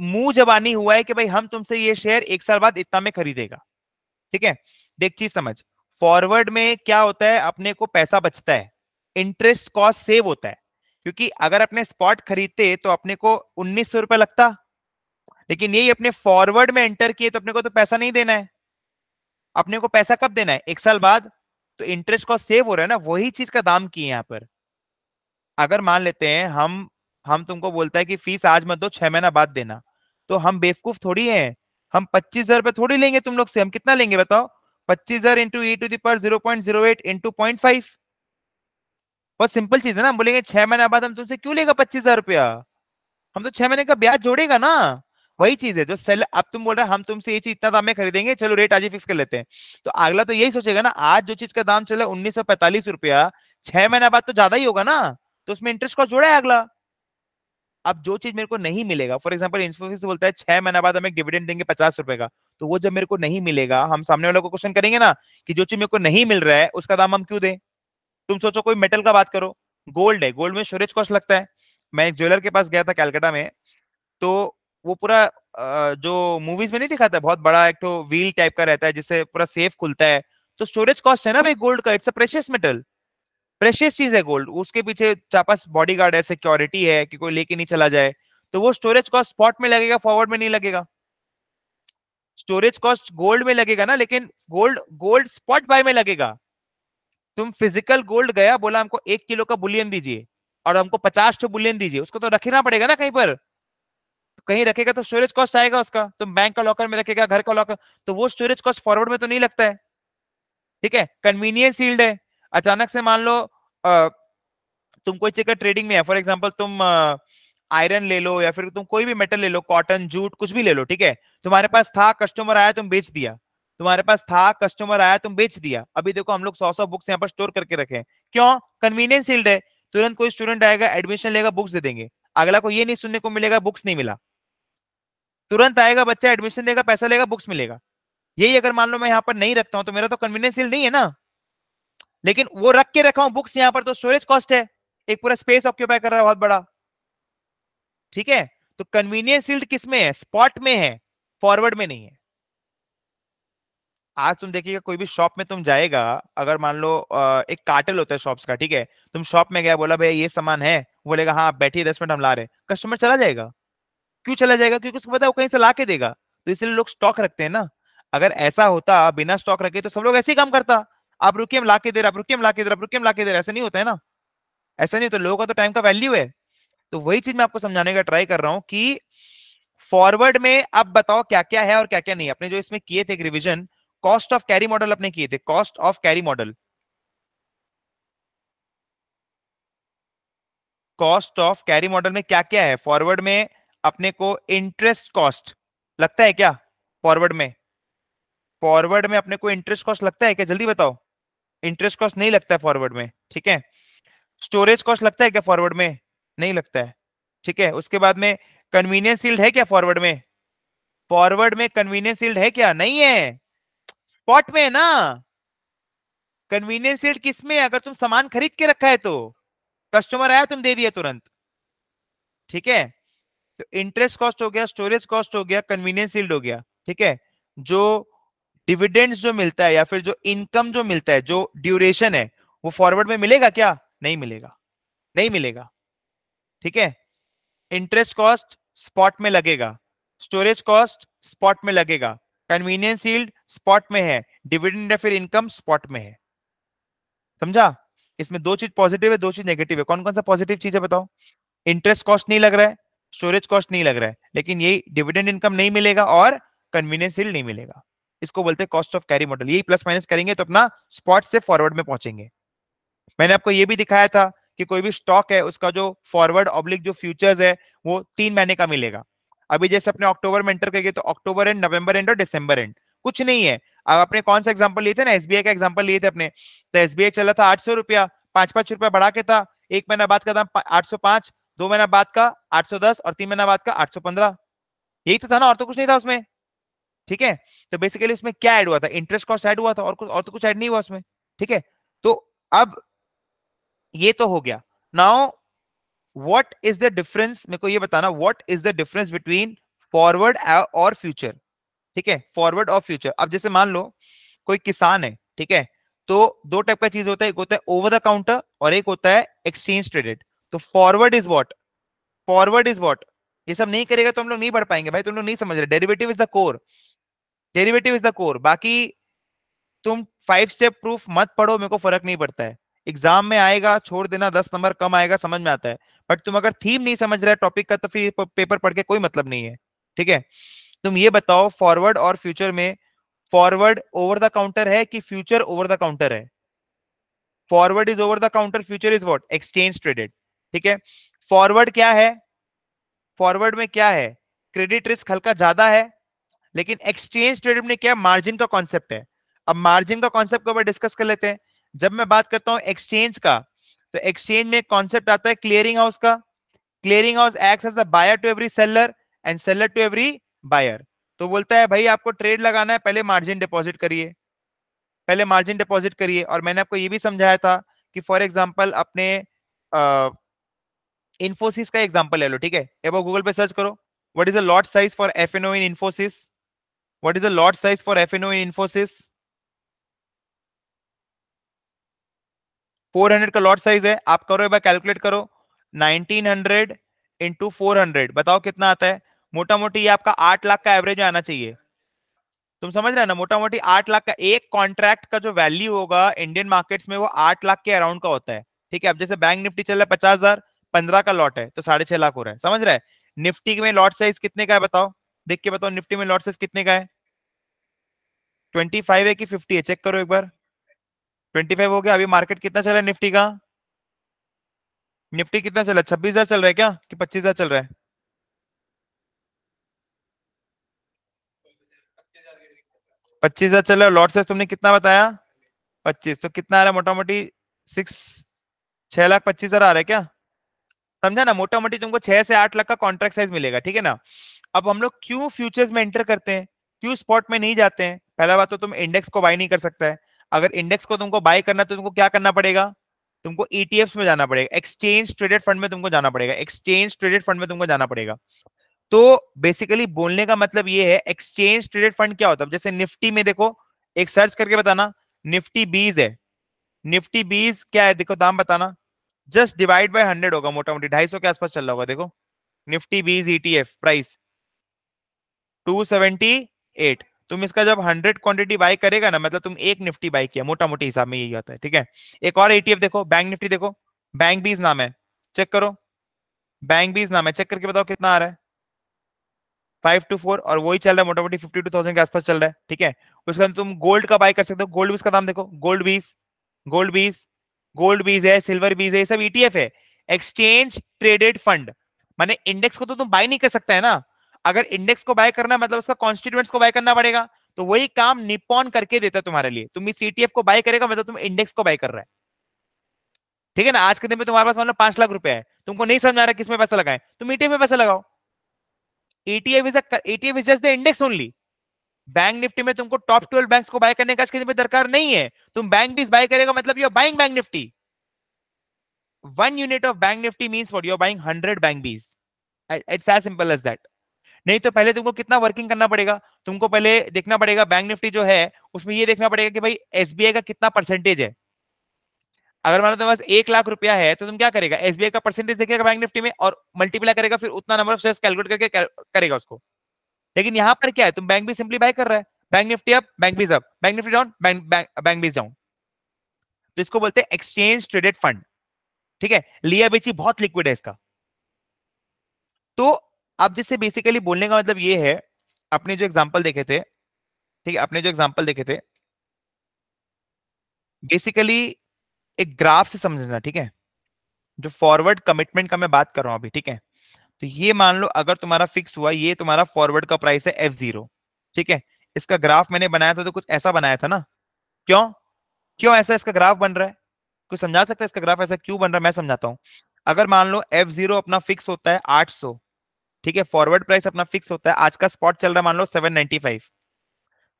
[SPEAKER 1] मुंह जबानी हुआ है कि भाई हम तुमसे ये शेयर एक साल बाद इतना में खरीदेगा ठीक है देख चीज समझ फॉरवर्ड में क्या होता है अपने को पैसा बचता है इंटरेस्ट कॉस्ट सेव होता है क्योंकि अगर अपने स्पॉट खरीदते तो अपने को उन्नीस सौ रुपए लगता लेकिन यही अपने फॉरवर्ड में एंटर किए तो अपने को तो पैसा नहीं देना है अपने को पैसा कब देना है एक साल बाद तो इंटरेस्ट कॉस्ट सेव हो रहा है ना वही चीज का दाम की है यहाँ पर अगर मान लेते हैं हम हम तुमको बोलता है कि फीस आज मत दो छह महीना बाद देना तो हम बेवकूफ थोड़ी है हम पच्चीस हजार रुपए थोड़ी लेंगे तुम लोग से हम कितना लेंगे बताओ पच्चीस हजार इंटू ई टू दर zero point zero eight into point five बहुत सिंपल चीज है ना हम बोलेंगे छह महीना बाद हम तुमसे क्यों लेगा पच्चीस हजार रुपया हम तो छह महीने का ब्याज जोड़ेगा ना वही चीज है जो सेल अब तुम बोल रहे हम तुमसे ये चीज इतना दाम में खरीदेंगे चलो रेट आज ही फिक्स कर लेते हैं तो अगला तो यही सोचेगा ना आज जो चीज का दाम चला उन्नीस सौ पैंतालीस रुपया छह महीना बाद तो ज्यादा ही होगा ना तो उसमें इंटरेस्ट का जोड़ा है अगला अब जो चीज मेरे को नहीं मिलेगा फॉर एग्जाम्पल इन्फोसिस बोलता है छह महीना बाद हम एक डिविडेंड देंगे पचास रुपए का तो वो जब मेरे को नहीं मिलेगा हम सामने वाले को क्वेश्चन करेंगे ना कि जो चीज मेरे को नहीं मिल रहा है उसका दाम हम क्यों दें तुम सोचो कोई मेटल का बात करो गोल्ड है गोल्ड में स्टोरेज कॉस्ट लगता है मैं एक ज्वेलर के पास गया था कैलकाटा में तो वो पूरा जो मूवीज में नहीं दिखाता बहुत बड़ा एक तो व्हील टाइप का रहता है जिससे पूरा सेफ खुलता है तो स्टोरेज कॉस्ट है ना भाई गोल्ड का it's a precious metal precious चीज है गोल्ड उसके पीछे पास बॉडी गार्ड है सिक्योरिटी है कि कोई लेके नहीं चला जाए तो वो स्टोरेज कॉस्ट स्पॉट में लगेगा फॉरवर्ड में नहीं लगेगा स्टोरेज कॉस्ट गोल्ड में लगेगा ना लेकिन गोल्ड गोल्ड स्पॉट बाय में लगेगा तुम फिजिकल गोल्ड गया बोला हमको एक किलो का बुलियन दीजिए और हमको पचास टू बुलियन दीजिए उसको तो रखना पड़ेगा ना कहीं पर तो कहीं रखेगा तो स्टोरेज कॉस्ट आएगा उसका तुम तो बैंक का लॉकर में रखेगा घर का लॉकर तो वो स्टोरेज कॉस्ट फॉरवर्ड में तो नहीं लगता है ठीक है कन्वीनियंस सील्ड है अचानक से मान लो तुम कोई चीज का ट्रेडिंग में है फॉर एग्जाम्पल तुम आयरन ले लो या फिर तुम कोई भी मेटल ले लो कॉटन जूट कुछ भी ले लो ठीक है तुम्हारे पास था कस्टमर आया तुम बेच दिया तुम्हारे पास था कस्टमर आया तुम बेच दिया अभी देखो हम लोग सौ सौ बुक्स यहाँ पर स्टोर करके रखे क्यों कन्वीनियंस है तुरंत कोई स्टूडेंट आएगा एडमिशन लेगा बुक्स दे देंगे अगला को ये नहीं सुनने को मिलेगा बुक्स नहीं मिला तुरंत आएगा बच्चा एडमिशन देगा पैसा लेगा बुक्स मिलेगा यही अगर मान लो मैं यहाँ पर नहीं रखता हूँ तो मेरा तो कन्वीनियंस नहीं है ना लेकिन वो रख के रखा हूं बुक्स यहां पर तो स्टोरेज कॉस्ट है एक पूरा स्पेस ऑक्यूपाई कर रहा है बहुत बड़ा ठीक है तो कन्वीनियंस यील्ड किस में है स्पॉट में है फॉरवर्ड में नहीं है आज तुम देखिएगा कोई भी शॉप में तुम जाएगा अगर मान लो एक कार्टल होता है शॉप्स का ठीक है तुम शॉप में गया बोला भैया ये सामान है बोलेगा हाँ बैठिए दस मिनट हम ला रहे कस्टमर चला जाएगा क्यों चला जाएगा क्योंकि उसको पता है वो कहीं से ला के देगा तो इसलिए लोग स्टॉक रखते हैं ना अगर ऐसा होता बिना स्टॉक रखे तो सब लोग ऐसे ही काम करता आप रुकिए हम ला के दे रहे आप रुकिए हम ला के दे रहे आप रुकिए हम ला के दे रहे ऐसा नहीं होता है ना ऐसा नहीं होता लोगों का तो टाइम का वैल्यू है तो वही चीज मैं आपको समझाने का ट्राई कर रहा हूँ कि फॉरवर्ड में अब बताओ क्या क्या है और क्या क्या नहीं अपने जो इसमें किए थे revision cost of carry model अपने किए थे cost of carry model cost of carry model में क्या क्या है फॉरवर्ड में अपने को इंटरेस्ट कॉस्ट लगता है क्या फॉरवर्ड में फॉरवर्ड में अपने को इंटरेस्ट कॉस्ट लगता है क्या जल्दी बताओ इंटरेस्ट कॉस्ट नहीं लगता है फॉरवर्ड में ठीक है स्टोरेज कॉस्ट लगता है क्या फॉरवर्ड में नहीं लगता है ठीक है उसके बाद में कन्वीनियंस सील्ड है क्या फॉरवर्ड में फॉरवर्ड में कन्वीनियंस सील्ड है क्या नहीं है स्पॉट में है ना कन्वीनियंस सील्ड किस में अगर तुम सामान खरीद के रखा है तो कस्टमर आया तुम दे दिया तुरंत ठीक है तो इंटरेस्ट कॉस्ट हो गया स्टोरेज कॉस्ट हो गया कन्वीनियंस सील्ड हो गया ठीक है जो डिविडेंड जो मिलता है या फिर जो इनकम जो मिलता है जो ड्यूरेशन है वो फॉरवर्ड में मिलेगा क्या नहीं मिलेगा नहीं मिलेगा ठीक है इंटरेस्ट कॉस्ट स्पॉट में लगेगा स्टोरेज कॉस्ट स्पॉट में लगेगा कन्वीनियंस यील्ड स्पॉट में है डिविडेंड या फिर इनकम स्पॉट में है समझा इसमें दो चीज पॉजिटिव है दो चीज नेगेटिव है कौन कौन सा पॉजिटिव चीज है बताओ इंटरेस्ट कॉस्ट नहीं लग रहा है स्टोरेज कॉस्ट नहीं लग रहा है लेकिन यही डिविडेंड इनकम नहीं मिलेगा और कन्वीनियंस यील्ड नहीं मिलेगा इसको बोलते हैं कॉस्ट ऑफ कैरी मॉडल यही प्लस माइनस करेंगे तो अपना स्पॉट से फॉरवर्ड में पहुंचेंगे मैंने आपको ये भी दिखाया था कि कोई भी स्टॉक है उसका जो फॉरवर्ड ऑब्लिक जो फ्यूचर्स है वो तीन महीने का मिलेगा अभी जैसे अपने अक्टूबर में एंटर करिए तो अक्टूबर एंड नवंबर एंड और दिसंबर एंड कुछ नहीं है अब आपने कौन सा एग्जाम्पल लिए थे ना एसबीआई का एग्जाम्पल लिए थे अपने तो एसबीआई चला था आठ सौ रुपया पांच पांच रुपया बढ़ा के था एक महीना बाद का दाम आठ सौ पांच दो महीना बाद का आठ सौ दस और तीन महीना बाद का आठ सौ पंद्रह यही तो था ना और तो कुछ नहीं था उसमें ठीक है तो बेसिकली उसमें क्या ऐड हुआ था इंटरेस्ट कॉस्ट ऐड हुआ था और कुछ और तो कुछ ऐड नहीं हुआ उसमें ठीक है तो अब ये तो हो गया now what is the difference मेरे को ये बताना what is the difference between forward और फ्यूचर ठीक है फॉरवर्ड और फ्यूचर अब जैसे मान लो कोई किसान है ठीक है तो दो टाइप का चीज होता है एक होता है ओवर द काउंटर और एक होता है एक्सचेंज ट्रेडेड तो forward is what forward is what ये सब नहीं करेगा तो हम लोग नहीं बढ़ पाएंगे भाई तुम तो लोग नहीं समझ रहे derivative is the core derivative is the core बाकी तुम फाइव स्टेप प्रूफ मत पढ़ो मेरे को फर्क नहीं पड़ता है एग्जाम में आएगा छोड़ देना दस नंबर कम आएगा समझ में आता है बट तुम अगर थीम नहीं समझ रहे टॉपिक का तो फिर पेपर पढ़ के कोई मतलब नहीं है ठीक है तुम ये बताओ फॉरवर्ड और फ्यूचर में फॉरवर्ड ओवर द काउंटर है कि फ्यूचर ओवर द काउंटर है forward is over the counter future is what exchange traded ठीक है फॉरवर्ड क्या है फॉरवर्ड में क्या है क्रेडिट रिस्क हल्का ज्यादा है लेकिन एक्सचेंज ट्रेडेड में क्या मार्जिन का कॉन्सेप्ट है अब मार्जिन का कॉन्सेप्ट को डिस्कस कर लेते हैं जब मैं बात करता हूँ एक्सचेंज का तो एक्सचेंज में कॉन्सेप्ट आता है क्लियरिंग हाउस का clearing house acts as a buyer to every seller and seller to every buyer तो बोलता है भाई आपको ट्रेड लगाना है पहले मार्जिन डिपॉजिट करिए पहले मार्जिन डिपॉजिट करिए और मैंने आपको ये भी समझाया था कि फॉर एग्जाम्पल अपने इन्फोसिस का एग्जाम्पल ले लो ठीक है गूगल पे सर्च करो what is a lot size for F N O in Infosys What is the lot size for FNO in Infosys? 400 का लॉट साइज है आप करो एक बार कैलकुलेट करो 1900 हंड्रेड इंटू फोर बताओ कितना आता है मोटा मोटी ये आपका आठ लाख का एवरेज आना चाहिए तुम समझ रहे ना मोटा मोटी आठ लाख का एक कॉन्ट्रैक्ट का जो वैल्यू होगा इंडियन मार्केट्स में वो आठ लाख के अराउंड का होता है ठीक है अब जैसे बैंक निफ्टी चल रहा है पचास हजार पंद्रह का लॉट है तो साढ़े छह लाख हो रहा है समझ रहे निफ्टी में लॉट साइज कितने का है बताओ देख के बताओ निफ्टी में लॉसेस कितने का है 25 है कि 50 है चेक करो एक बार 25 हो गया अभी मार्केट कितना चला है निफ्टी का निफ्टी कितना चला छब्बीस हजार चल रहा है क्या कि पच्चीस हजार चल रहा है पच्चीस हजार चल रहा है लॉट से तुमने कितना बताया पच्चीस तो कितना आ रहा है मोटा मोटी सिक्स छह लाख पच्चीस हजार आ रहा है क्या समझा ना मोटा मोटी तुमको छह से आठ लाख का कॉन्ट्रैक्ट साइज मिलेगा ठीक है ना अब हम लोग क्यों फ्यूचर्स में एंटर करते हैं क्यों स्पॉट में नहीं जाते हैं पहला बात तो तुम इंडेक्स को बाय नहीं कर सकता है अगर इंडेक्स को तुमको बाय करना तो तुमको क्या करना पड़ेगा तुमको ईटीएफ e में जाना पड़ेगा एक्सचेंज ट्रेडेड फंड में तुमको जाना पड़ेगा एक्सचेंज ट्रेडेड फंड में तुमको जाना पड़ेगा तो बेसिकली बोलने का मतलब ये है एक्सचेंज ट्रेडेड फंड क्या होता है जैसे निफ्टी में देखो एक सर्च करके बताना निफ्टी बीज है निफ्टी बीज क्या है देखो दाम बताना जस्ट डिवाइड बाय हंड्रेड होगा मोटा मोटी ढाई सौ के आसपास चल रहा होगा देखो निफ्टी बीज ईटीएफ प्राइस 278 तुम इसका जब 100 क्वांटिटी बाई करेगा ना मतलब तुम एक निफ्टी बाई किया मोटा मोटी हिसाब में यही होता है ठीक है एक और एटीएफ e देखो बैंक निफ्टी देखो बैंक बीज नाम है चेक करो बैंक बीज नाम है चेक करके बताओ कितना आ रहा है फाइव टू फोर और वही चल रहा है मोटा मोटी फिफ्टी टू थाउजेंड के आसपास चल रहा है ठीक है उसके बाद तुम गोल्ड का बाई कर सकते हो गोल्ड बीज का नाम देखो गोल्ड बीज गोल्ड बीज गोल्ड बीज है सिल्वर बीज है ये सब ईटीएफ e है एक्सचेंज ट्रेडेड फंड माने इंडेक्स को तो तुम बाय नहीं कर सकता है ना अगर इंडेक्स को बाय करना मतलब उसका कॉन्स्टिट्यूएंट्स को बाय करना पड़ेगा तो वही काम निपॉन करके देता है तुम्हारे लिए तुम इस ईटीएफ e को बाय करेगा मतलब तुम इंडेक्स को बाय कर रहा है ठीक है ना आज के दिन में तुम्हारे पास मान मतलब लो पांच लाख रुपए है तुमको नहीं समझ आ रहा किसमें पैसा लगाए तुम ईटीएफ e में पैसा लगाओ ETF is ETF is just the index only bank Nifty में तुमको टॉप ट्वेल्व बैंक को बाय करने का किसी में दरकार नहीं है तुम बैंक बीस बाय करेगा मतलब you buying bank Nifty one unit of bank Nifty mean what you're buying hundred bank BeES it's as simple as that नहीं तो पहले तुमको कितना वर्किंग करना पड़ेगा तुमको पहले देखना पड़ेगा बैंक निफ्टी जो है उसमें ये देखना पड़ेगा कि भाई एस का कितना परसेंटेज है अगर मानो तुम्हारे पास एक लाख रुपया है तो तुम क्या करेगा एस का परसेंटेज देखेगा बैंक निफ्टी में और मल्टीप्लाई करेगा फिर उतना नंबर ऑफ शेयर कैलकुलेट करके करेगा उसको लेकिन यहाँ पर क्या है तुम बैंक भी सिंपली बाय कर रहा है bank Nifty up bank BeES up bank Nifty down bank BeES down तो इसको बोलते हैं एक्सचेंज ट्रेडेड फंड ठीक है लिया बेची बहुत लिक्विड है इसका तो अब जिससे बेसिकली बोलने का मतलब ये है अपने जो एग्जाम्पल देखे थे ठीक है अपने जो एग्जाम्पल देखे थे बेसिकली एक ग्राफ से समझना ठीक है जो फॉरवर्ड कमिटमेंट का मैं बात कर रहा हूं अभी ठीक है तो ये मान लो अगर तुम्हारा फिक्स हुआ ये तुम्हारा फॉरवर्ड का प्राइस है एफ जीरो ठीक है इसका ग्राफ मैंने बनाया था तो कुछ ऐसा बनाया था ना क्यों क्यों ऐसा इसका ग्राफ बन रहा है कुछ समझा सकता है इसका ग्राफ ऐसा क्यों बन रहा है मैं समझाता हूँ अगर मान लो एफ जीरो अपना फिक्स होता है आठ सौ ठीक है फॉरवर्ड प्राइस अपना फिक्स होता है आज का स्पॉट चल रहा है मान लो सेवन नाइनटी फाइव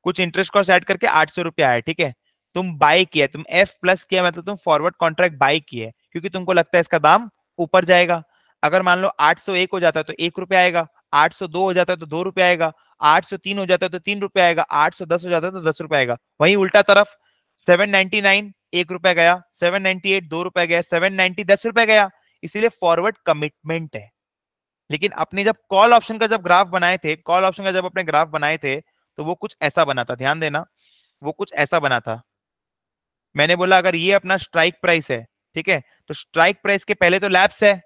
[SPEAKER 1] कुछ इंटरेस्ट कॉस्ट ऐड करके आठ सौ रुपया है ठीक है तुम बाय किया तुम एफ प्लस किया मतलब तुम फॉरवर्ड कॉन्ट्रैक्ट बाय किया क्योंकि तुमको लगता है इसका दाम ऊपर जाएगा अगर मान लो 801 हो जाता है तो एक रुपया आएगा 802 हो जाता है तो दो रुपया आएगा 803 हो जाता है तो तीन रुपया आएगा 810 हो जाता है तो दस रुपया आएगा वहीं उल्टा तरफ 799 एक रुपया गया 798 दो रुपया गया 790 दस रुपया गया इसीलिए फॉरवर्ड कमिटमेंट है लेकिन अपने जब कॉल ऑप्शन का जब ग्राफ बनाए थे कॉल ऑप्शन का जब अपने ग्राफ बनाए थे तो वो कुछ ऐसा बना था ध्यान देना वो कुछ ऐसा बना था मैंने बोला अगर ये अपना स्ट्राइक प्राइस है ठीक है तो स्ट्राइक प्राइस के पहले तो लैब्स है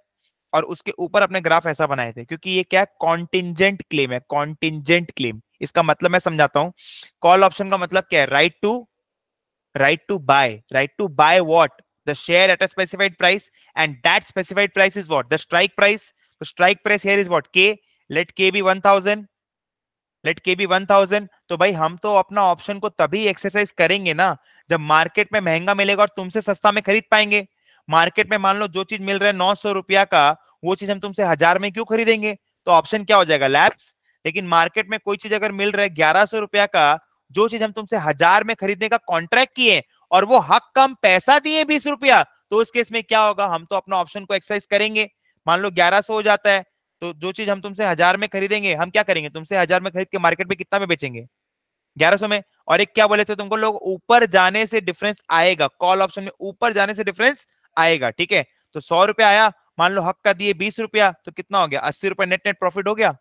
[SPEAKER 1] और उसके ऊपर अपने ग्राफ ऐसा बनाए थे क्योंकि ये क्या है कॉन्टिजेंट क्लेम है कॉन्टिजेंट क्लेम इसका मतलब मैं समझाता हूँ कॉल ऑप्शन का मतलब क्या है right to right to buy right to buy what the share at a specified price and that specified price is what the strike price strike price here is what K let K be one thousand let K be one thousand तो भाई हम तो अपना option को तभी exercise करेंगे ना जब मार्केट में महंगा मिलेगा और तुमसे सस्ता में खरीद पाएंगे मार्केट में मान लो जो चीज मिल रहा है नौ सौ रुपया का वो चीज हम तुमसे हजार में क्यों खरीदेंगे तो ऑप्शन क्या हो जाएगा लैब्स लेकिन मार्केट में कोई चीज अगर मिल रहा है ग्यारह सौ रुपया का जो चीज हम तुमसे हजार में खरीदने का कॉन्ट्रैक्ट किए और वो हक कम पैसा दिए बीस रुपया तो उस केस में क्या होगा हम तो अपना ऑप्शन को एक्सरसाइज करेंगे मान लो ग्यारह हो जाता है तो जो चीज हम तुमसे हजार में खरीदेंगे हम क्या करेंगे तुमसे हजार में खरीद के मार्केट में कितना में बेचेंगे ग्यारह में और एक क्या बोले थे तुमको लोग ऊपर जाने से डिफरेंस आएगा कॉल ऑप्शन में ऊपर जाने से डिफरेंस आएगा ठीक है तो सौ रुपया आया मान लो हक का दिए बीस रुपया तो कितना हो गया अस्सी रुपया नेट नेट प्रॉफिट हो गया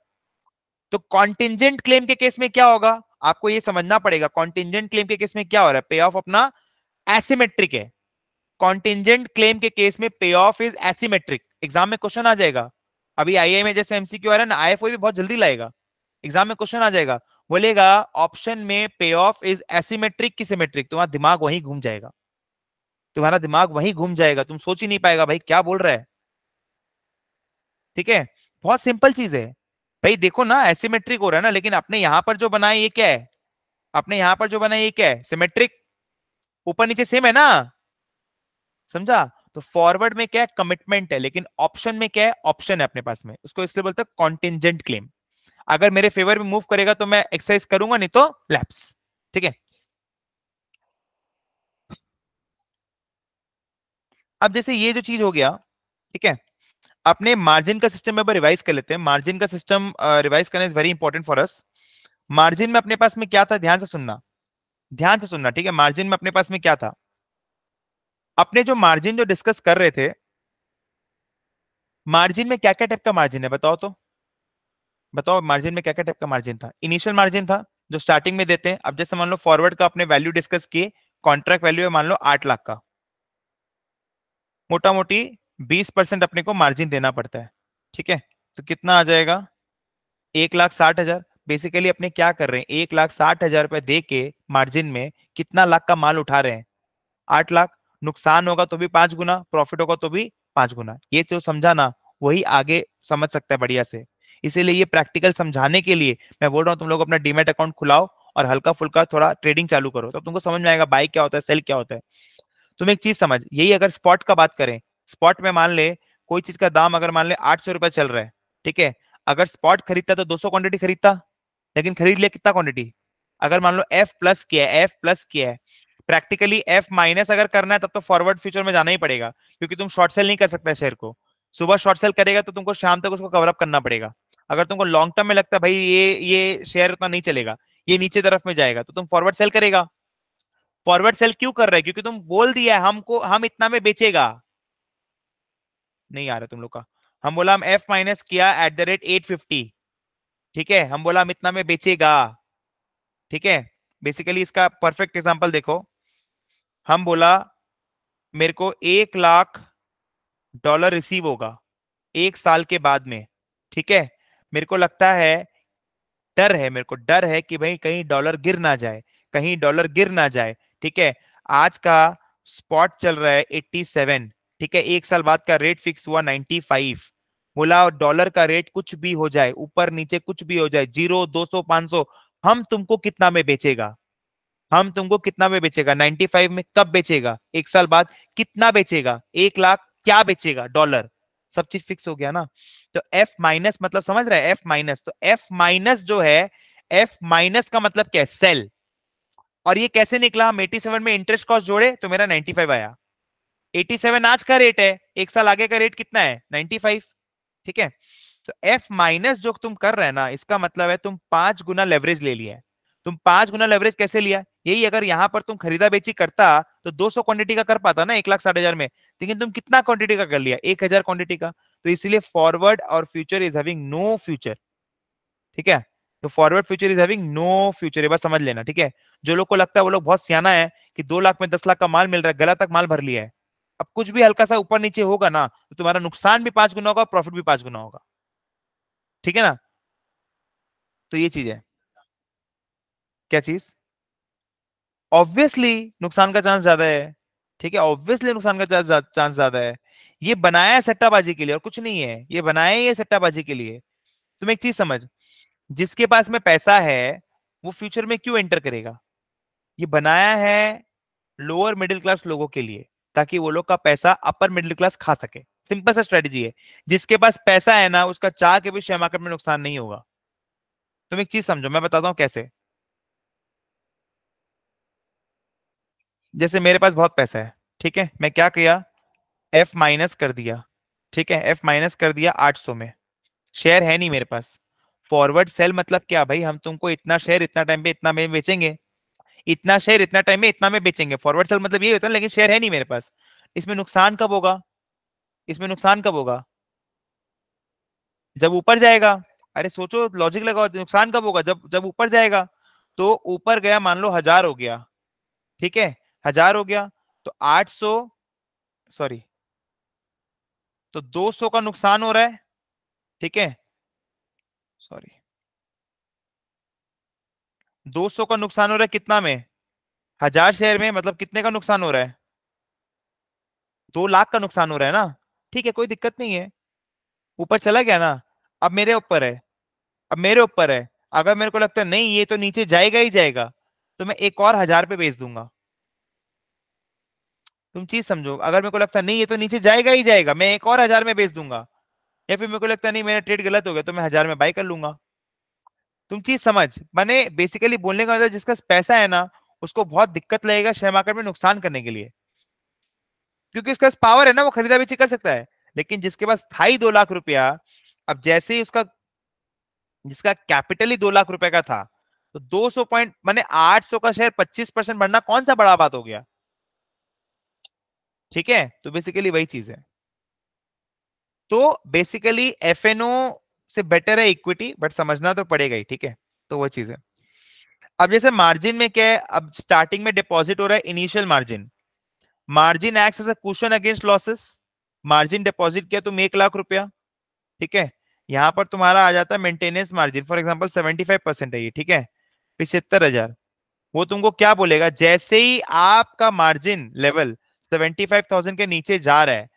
[SPEAKER 1] तो कॉन्टिजेंट क्लेम के केस में क्या होगा आपको ये समझना पड़ेगा कॉन्टिजेंट क्लेम के केस में क्या हो रहा है पे ऑफ अपना एसीमेट्रिक है कॉन्टिजेंट क्लेम के केस में pay off is asymmetric exam में क्वेश्चन आ जाएगा अभी आई में जैसे एमसीक्यू आ रहा है ना आई भी बहुत जल्दी लाएगा एग्जाम में क्वेश्चन आ जाएगा बोलेगा ऑप्शन में पे ऑफ इज एसीमेट्रिक की सिमेट्रिक तुम्हारा दिमाग वहीं घूम जाएगा तुम्हारा दिमाग वहीं घूम जाएगा तुम सोच ही नहीं पाएगा भाई क्या बोल रहा है ठीक है बहुत सिंपल चीज है भाई देखो ना एसिमेट्रिक हो रहा है ना लेकिन अपने यहां पर जो बनाए ये क्या है अपने यहां पर जो बनाए ये क्या है सिमेट्रिक ऊपर नीचे सेम है ना समझा तो फॉरवर्ड में क्या है कमिटमेंट है लेकिन ऑप्शन में क्या है ऑप्शन है अपने पास में उसको इसलिए बोलते हैं कॉन्टिजेंट क्लेम अगर मेरे फेवर में मूव करेगा तो मैं एक्सरसाइज करूंगा नहीं तो लैप्स ठीक है अब जैसे ये जो चीज हो गया ठीक है अपने मार्जिन का सिस्टम में रिवाइज कर लेते हैं मार्जिन का सिस्टम रिवाइज करना is very important for us margin में अपने पास में क्या था ध्यान से सुनना ध्यान से सुनना ठीक है मार्जिन में अपने पास में क्या था अपने जो मार्जिन जो डिस्कस कर रहे थे मार्जिन में क्या क्या टाइप का मार्जिन है बताओ तो बताओ मार्जिन में क्या क्या टाइप का मार्जिन था इनिशियल मार्जिन था जो स्टार्टिंग में देते हैं अब जैसे मान लो फॉरवर्ड का अपने वैल्यू डिस्कस किए कॉन्ट्रैक्ट वैल्यू है मान लो आठ लाख का मोटा मोटी बीस परसेंट अपने को मार्जिन देना पड़ता है ठीक है तो कितना आ जाएगा एक लाख साठ हजार बेसिकली अपने क्या कर रहे हैं एक लाख साठ हजार रुपए दे के मार्जिन में कितना लाख का माल उठा रहे हैं आठ लाख नुकसान होगा तो भी पांच गुना प्रॉफिट होगा तो भी पांच गुना ये जो समझाना वही आगे समझ सकता है बढ़िया से इसीलिए ये प्रैक्टिकल समझाने के लिए मैं बोल रहा हूँ तुम लोग अपना डीमेट अकाउंट खुलाओ और हल्का फुल्का थोड़ा ट्रेडिंग चालू करो तो तुमको समझ में आएगा बाइक क्या होता है सेल क्या होता है तुम एक चीज समझ यही अगर स्पॉट का बात करें स्पॉट में मान ले कोई चीज का दाम अगर मान ले आठ सौ चल रहा है ठीक है अगर स्पॉट खरीदता तो 200 क्वांटिटी खरीदता लेकिन खरीद लिया कितना क्वांटिटी अगर मान लो एफ प्लस किया है एफ प्लस किया है प्रैक्टिकली एफ माइनस अगर करना है तब तो फॉरवर्ड फ्यूचर में जाना ही पड़ेगा क्योंकि तुम शॉर्ट सेल नहीं कर सकते शेयर को सुबह शॉर्ट सेल करेगा तो तुमको शाम तक उसको कवरअप करना पड़ेगा अगर तुमको लॉन्ग टर्म में लगता है भाई ये ये शेयर उतना नहीं चलेगा ये नीचे तरफ में जाएगा तो तुम फॉरवर्ड सेल करेगा फॉरवर्ड सेल क्यों कर रहे हैं क्योंकि तुम बोल दिया है हमको हम इतना में बेचेगा नहीं आ रहा तुम लोग का हम बोला हम एफ माइनस किया at the rate at fifty ठीक है हम बोला हम इतना में बेचेगा ठीक है बेसिकली इसका परफेक्ट एग्जाम्पल देखो हम बोला मेरे को एक लाख डॉलर रिसीव होगा एक साल के बाद में ठीक है मेरे को लगता है डर है मेरे को डर है कि भाई कहीं डॉलर गिर ना जाए कहीं डॉलर गिर ना जाए ठीक है आज का स्पॉट चल रहा है 87 ठीक है एक साल बाद का रेट फिक्स हुआ 95 बोला डॉलर का रेट कुछ भी हो जाए ऊपर नीचे कुछ भी हो जाए जीरो दो सौ पांच सौ हम तुमको कितना में बेचेगा हम तुमको कितना में बेचेगा 95 में कब बेचेगा एक साल बाद कितना बेचेगा एक लाख क्या बेचेगा डॉलर सब चीज फिक्स हो गया ना तो F माइनस मतलब समझ रहे F माइनस तो F माइनस जो है F माइनस का मतलब क्या है सेल और ये कैसे निकला हम एटी सेवन में इंटरेस्ट कॉस्ट जोड़े तो मेरा 95 आया 87 आज का रेट है एक साल आगे का रेट कितना है 95 ठीक है तो एफ माइनस जो तुम कर रहे ना इसका मतलब है तुम पांच गुना लेवरेज ले लिया है तुम पांच गुना लेवरेज कैसे लिया यही अगर यहाँ पर तुम खरीदा बेची करता तो 200 क्वांटिटी का कर पाता ना एक लाख साठ हजार में लेकिन तुम कितना क्वांटिटी का कर लिया एक हजार क्वांटिटी का तो इसलिए फॉरवर्ड और future is having no future ठीक है तो forward future is having no future ये बात समझ लेना ठीक है जो लोग को लगता है वो लोग बहुत सियाना है कि दो लाख में दस लाख का माल मिल रहा है गला तक माल भर लिया है अब कुछ भी हल्का सा ऊपर नीचे होगा ना तो तुम्हारा नुकसान भी पांच गुना होगा प्रॉफिट भी पांच गुना होगा ठीक है ना तो ये चीज है क्या चीज ऑब्वियसली नुकसान का चांस ज्यादा है ठीक है ऑब्वियसली नुकसान का चांस ज्यादा है ये बनाया है सट्टाबाजी के लिए और कुछ नहीं है ये बनाया है सट्टाबाजी के लिए तुम एक चीज समझ जिसके पास में पैसा है वो फ्यूचर में क्यों एंटर करेगा ये बनाया है लोअर मिडिल क्लास लोगों के लिए ताकि वो लोग का पैसा अपर मिडिल क्लास खा सके सिंपल सा स्ट्रेटेजी है जिसके पास पैसा है ना उसका चाह के भी शेयर मार्केट में नुकसान नहीं होगा तुम एक चीज समझो मैं बताता हूँ कैसे जैसे मेरे पास बहुत पैसा है ठीक है मैं क्या किया एफ माइनस कर दिया ठीक है एफ माइनस कर दिया 800 में शेयर है नहीं मेरे पास फॉरवर्ड सेल मतलब क्या भाई हम तुमको इतना शेयर इतना टाइम पे इतना में बेचेंगे इतना शेयर इतना टाइम में इतना में बेचेंगे फॉरवर्ड सेल मतलब ये होता है लेकिन शेयर है नहीं मेरे पास इसमें नुकसान कब होगा इसमें नुकसान कब होगा जब ऊपर जाएगा अरे सोचो लॉजिक लगाओ नुकसान कब होगा जब जब ऊपर जाएगा तो ऊपर गया मान लो हजार हो गया ठीक है हजार हो गया तो 800 सॉरी तो 200 का नुकसान हो रहा है ठीक है सॉरी 200 का नुकसान हो रहा है कितना में हजार शेयर में मतलब कितने का नुकसान हो रहा है दो लाख का नुकसान हो रहा है ना ठीक है कोई दिक्कत नहीं है ऊपर चला गया ना अब मेरे ऊपर है अब मेरे ऊपर है अगर मेरे को लगता है नहीं ये तो नीचे जाएगा ही जाएगा तो मैं एक और हजार पे बेच दूंगा तुम चीज समझो अगर मेरे को लगता है नहीं ये तो नीचे जाएगा ही जाएगा मैं एक और हजार में बेच दूंगा या फिर मेरे को लगता है नहीं मेरा ट्रेड गलत हो गया तो मैं हजार में बाई कर लूंगा तुम चीज समझ मैंने बेसिकली बोलने का मतलब जिसका पैसा है ना उसको बहुत दिक्कत लगेगा शेयर मार्केट में नुकसान करने के लिए क्योंकि उसके पास पावर है ना वो खरीदा बेची कर सकता है लेकिन जिसके पास था ही दो लाख रुपया अब जैसे ही उसका जिसका कैपिटल ही दो लाख रुपए का था तो 200 पॉइंट मैंने 800 का शेयर 25 परसेंट बढ़ना कौन सा बड़ा बात हो गया ठीक है तो बेसिकली वही चीज है तो बेसिकली एफ से बेटर है इक्विटी बट समझना तो पड़ेगा ही ठीक है तो वो चीज है अब जैसे मार्जिन में क्या है अब स्टार्टिंग में डिपॉजिट हो रहा है initial margin margin acts as a cushion against losses margin deposit किया तुम एक लाख रुपया ठीक है यहाँ पर तुम्हारा आ जाता है maintenance margin for example seventy five percent है ये ठीक है पिछहत्तर हजार वो तुमको क्या बोलेगा जैसे ही आपका margin level seventy five thousand के नीचे जा रहा है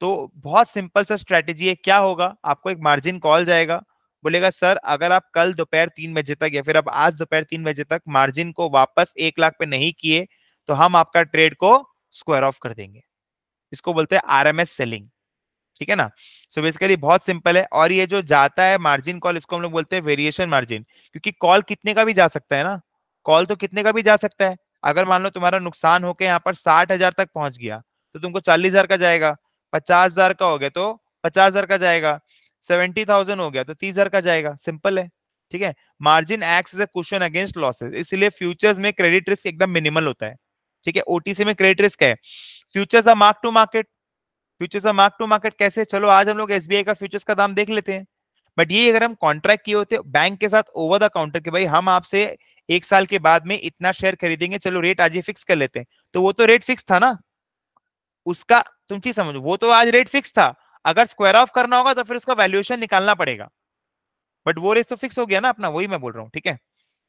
[SPEAKER 1] तो बहुत सिंपल सा स्ट्रेटेजी है क्या होगा आपको एक मार्जिन कॉल जाएगा बोलेगा सर अगर आप कल दोपहर तीन बजे तक या फिर आप आज दोपहर तीन बजे तक मार्जिन को वापस एक लाख पे नहीं किए तो हम आपका ट्रेड को स्क्वायर ऑफ कर देंगे इसको बोलते हैं आर एम एस सेलिंग ठीक है ना सो so बेसिकली बहुत सिंपल है और ये जो जाता है मार्जिन कॉल इसको हम लोग बोलते हैं वेरिएशन मार्जिन क्योंकि कॉल कितने का भी जा सकता है ना कॉल तो कितने का भी जा सकता है अगर मान लो तुम्हारा नुकसान होकर यहाँ पर साठ हजार तक पहुंच गया तो तुमको चालीस हजार का जाएगा पचास हजार का हो गया तो पचास हजार का जाएगा सेवेंटी थाउजेंड हो गया तो तीस हजार का जाएगा सिंपल है ठीक है margin acts is a cushion against losses इसलिए फ्यूचर्स में क्रेडिट रिस्क एकदम मिनिमल होता है ठीक है ओटीसी में क्रेडिट रिस्क है futures are mark to market futures are mark to market कैसे चलो आज हम लोग एसबीआई का फ्यूचर्स का दाम देख लेते हैं बट ये अगर हम कॉन्ट्रैक्ट किए होते बैंक के साथ ओवर द काउंटर के भाई हम आपसे एक साल के बाद में इतना शेयर खरीदेंगे चलो रेट आज ही फिक्स कर लेते हैं तो वो तो रेट फिक्स था ना उसका तुम चीज समझो वो तो आज रेट फिक्स था अगर स्क्वायर ऑफ करना होगा तो फिर उसका वैल्यूएशन निकालना पड़ेगा बट वो रेट तो फिक्स हो गया ना अपना वही मैं बोल रहा हूँ ठीक है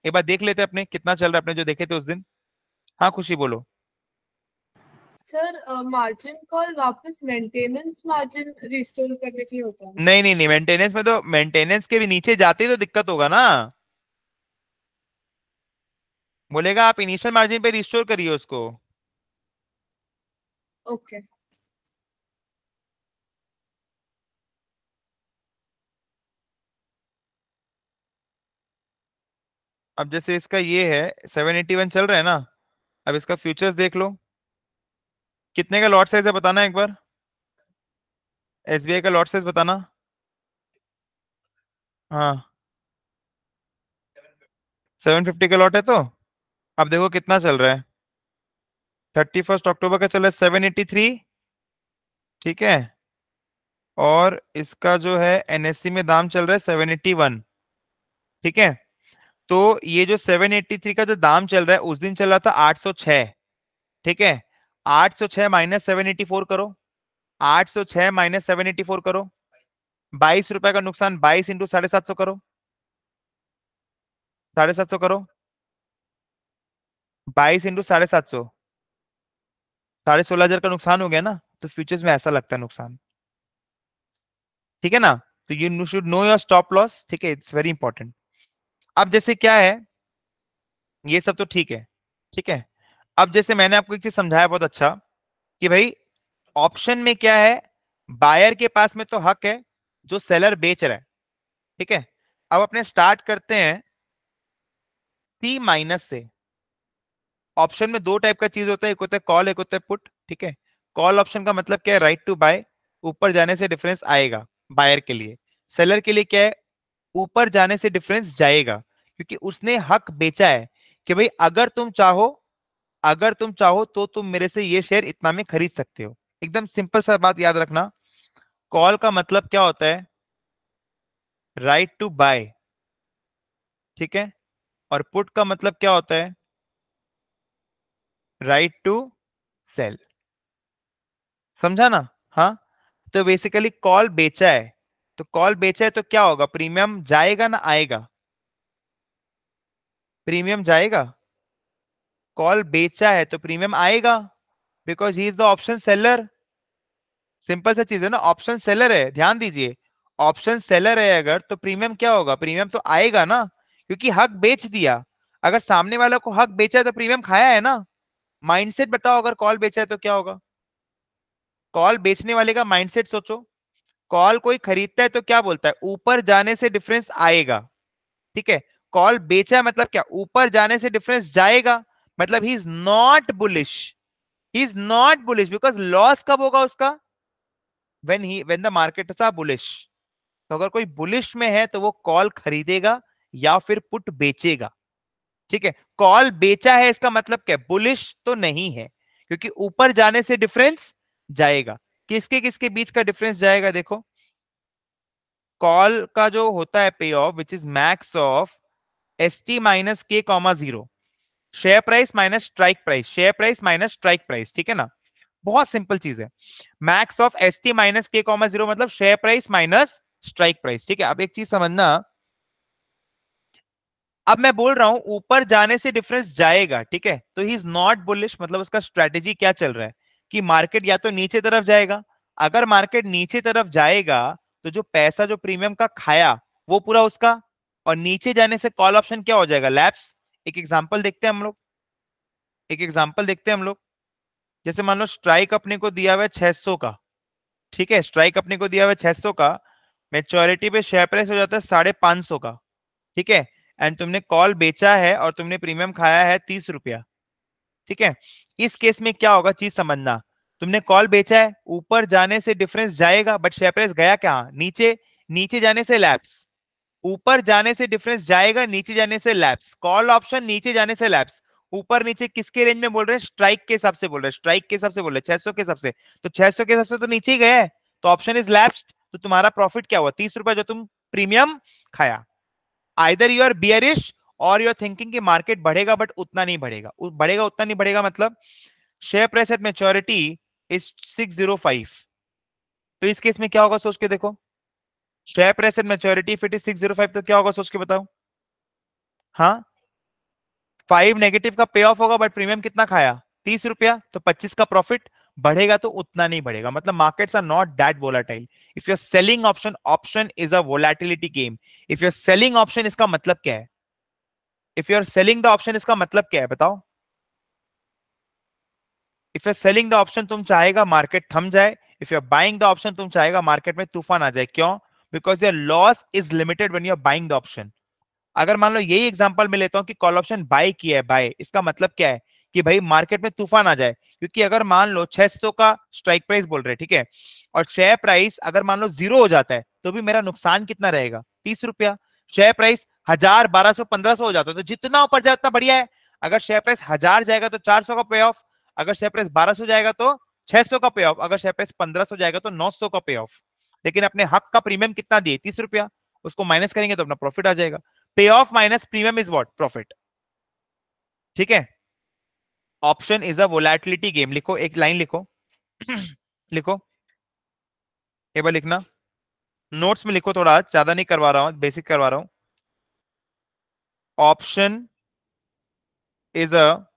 [SPEAKER 1] एक बार देख लेते अपने कितना चल रहा है अपने जो देखे थे उस दिन हाँ खुशी बोलो सर मार्जिन कॉल वापस मेंटेनेंस मार्जिन रिस्टोर करने के लिए होता है नहीं नहीं नहीं मेंटेनेंस में तो मेंटेनेंस के भी नीचे जाते तो दिक्कत होगा ना बोलेगा आप इनिशियल मार्जिन पे रिस्टोर करिए उसको ओके okay. अब जैसे इसका ये है 781 चल रहा है ना अब इसका फ्यूचर्स देख लो कितने का लॉट साइज है बताना एक बार एस का लॉट साइज बताना हाँ सेवन फिफ्टी का लॉट है तो अब देखो कितना चल रहा है थर्टी फर्स्ट अक्टूबर का चल रहा है सेवन एट्टी थ्री ठीक है और इसका जो है एनएससी e में दाम चल रहा है सेवन एट्टी वन ठीक है तो ये जो 783 का जो दाम चल रहा है उस दिन चल रहा था 806 ठीक है 806 माइनस सेवन करो 806 माइनस सेवन करो बाईस रुपए का नुकसान बाईस इंटू साढ़े सात सौ करो साढ़े सात सौ करो बाईस इंटू साढ़े सात सौ साढ़े सोलह हजार का नुकसान हो गया ना तो फ्यूचर्स में ऐसा लगता है नुकसान ठीक है ना तो you should know your stop loss ठीक है इट्स वेरी इंपॉर्टेंट अब जैसे क्या है ये सब तो ठीक है ठीक है अब जैसे मैंने आपको एक चीज समझाया बहुत अच्छा कि भाई ऑप्शन में क्या है बायर के पास में तो हक है जो सेलर बेच रहा है ठीक है अब अपने स्टार्ट करते हैं सी माइनस से ऑप्शन में दो टाइप का चीज होता है एक होता है कॉल एक होता है पुट ठीक है कॉल ऑप्शन का मतलब क्या है राइट टू बाय ऊपर जाने से डिफरेंस आएगा बायर के लिए सेलर के लिए क्या है ऊपर जाने से डिफरेंस जाएगा क्योंकि उसने हक बेचा है कि भाई अगर तुम चाहो अगर तुम चाहो तो तुम मेरे से ये शेयर इतना में खरीद सकते हो एकदम सिंपल सा बात याद रखना कॉल का मतलब क्या होता है राइट टू बाय ठीक है और पुट का मतलब क्या होता है राइट टू सेल समझा ना हाँ तो बेसिकली कॉल बेचा है तो कॉल बेचा है तो क्या होगा प्रीमियम जाएगा ना आएगा प्रीमियम जाएगा कॉल बेचा है तो प्रीमियम आएगा because he is the option seller simple सा चीज है ना ऑप्शन सेलर है ध्यान दीजिए ऑप्शन सेलर है अगर तो प्रीमियम क्या होगा प्रीमियम तो आएगा ना क्योंकि हक बेच दिया अगर सामने वाला को हक बेचा है तो प्रीमियम खाया है ना माइंडसेट बताओ अगर कॉल बेचा है तो क्या होगा कॉल बेचने वाले का माइंडसेट सोचो कॉल कोई खरीदता है तो क्या बोलता है ऊपर जाने से डिफरेंस आएगा ठीक है कॉल बेचा मतलब क्या ऊपर जाने से डिफरेंस जाएगा मतलब he is not bullish he is not bullish because loss कब होगा उसका when he when the market is bullish तो अगर कोई बुलिश में है तो वो कॉल खरीदेगा या फिर पुट बेचेगा ठीक है कॉल बेचा है इसका मतलब क्या बुलिश तो नहीं है क्योंकि ऊपर जाने से डिफरेंस जाएगा किसके किसके बीच का डिफरेंस जाएगा देखो कॉल का जो होता है pay off which is max of S T minus K comma zero share price minus strike price share price minus strike price ठीक है ना बहुत सिंपल चीज है max of S T minus K comma zero मतलब share price minus strike price ठीक है अब एक चीज समझना अब मैं बोल रहा हूं ऊपर जाने से डिफरेंस जाएगा ठीक है तो ही इज नॉट बुलिश मतलब उसका स्ट्रेटेजी क्या चल रहा है कि मार्केट या तो नीचे तरफ जाएगा अगर मार्केट नीचे तरफ जाएगा तो जो पैसा जो प्रीमियम का खाया वो पूरा उसका और नीचे जाने से कॉल ऑप्शन क्या हो जाएगा लैप्स एक एग्जाम्पल देखते हैं हम लोग एक एग्जाम्पल देखते हैं हम लोग जैसे मान लो स्ट्राइक अपने को दिया हुआ है छह का ठीक है स्ट्राइक अपने को दिया हुआ है छह का मेच्योरिटी पे शेयर प्राइस हो जाता है साढ़े पांच सौ का ठीक है एंड तुमने कॉल बेचा है और तुमने प्रीमियम खाया है तीस रुपया ठीक है इस केस में क्या होगा चीज समझना तुमने कॉल बेचा है ऊपर जाने से डिफरेंस जाएगा बट शेयर प्राइस गया क्या नीचे नीचे जाने से लैप्स ऊपर जाने से डिफरेंस जाएगा नीचे जाने से लैप्स कॉल ऑप्शन नीचे जाने से लैप्स ऊपर नीचे किसके रेंज में बोल रहे हैं स्ट्राइक के हिसाब से बोल रहे हैं स्ट्राइक के हिसाब से बोल रहे हैं छह के हिसाब से तो छह के हिसाब से तो नीचे ही गया है तो ऑप्शन इज लैप्स्ड तो तुम्हारा प्रॉफिट क्या हुआ तीस रुपया जो तुम प्रीमियम खाया आइदर यू आर बियरिश और यू आर थिंकिंग कि मार्केट बढ़ेगा बट उतना नहीं बढ़ेगा बढ़ेगा उतना नहीं बढ़ेगा मतलब share price at maturity is five तो इस केस में क्या होगा सोच के देखो share price at maturity fit is five तो क्या होगा सोच के बताओ हाँ फाइव नेगेटिव का पे ऑफ होगा बट प्रीमियम कितना खाया तीस रुपया तो पच्चीस का प्रॉफिट बढ़ेगा तो उतना नहीं बढ़ेगा मतलब markets are not that volatile if you are selling option option is a volatility game if you are selling option इसका मतलब क्या है if you are selling the option इसका मतलब क्या है बताओ if you are selling the option तुम चाहेगा मार्केट थम जाए if you are buying the option तुम चाहेगा मार्केट में तूफान आ जाए क्यों because your loss is limited when you are buying the option अगर मान लो यही एग्जाम्पल में लेता हूँ कि कॉल ऑप्शन बाय किया है बाय इसका मतलब क्या है कि भाई मार्केट में तूफान आ जाए क्योंकि अगर मान लो 600 का स्ट्राइक प्राइस बोल रहे ठीक है और शेयर प्राइस अगर मान लो जीरो हो जाता है तो भी मेरा नुकसान कितना रहेगा तीस रुपया शेयर प्राइस हजार बारह सौ पंद्रह सौ हो जाता है तो जितना ऊपर जाए उतना बढ़िया है अगर शेयर प्राइस हजार जाएगा तो चार सौ का पे ऑफ अगर शेयर प्राइस बारह सौ जाएगा तो छह सौ का पे ऑफ अगर शेयर प्राइस पंद्रह सौ जाएगा तो नौ सौ का पे ऑफ लेकिन अपने हक का प्रीमियम कितना दिए तीस रुपया उसको माइनस करेंगे तो अपना प्रॉफिट आ जाएगा pay off minus premium is what profit ठीक है option is a volatility game लिखो एक लाइन लिखो लिखो एक बार लिखना नोट्स में लिखो थोड़ा ज्यादा नहीं करवा रहा हूं बेसिक करवा रहा हूं option is a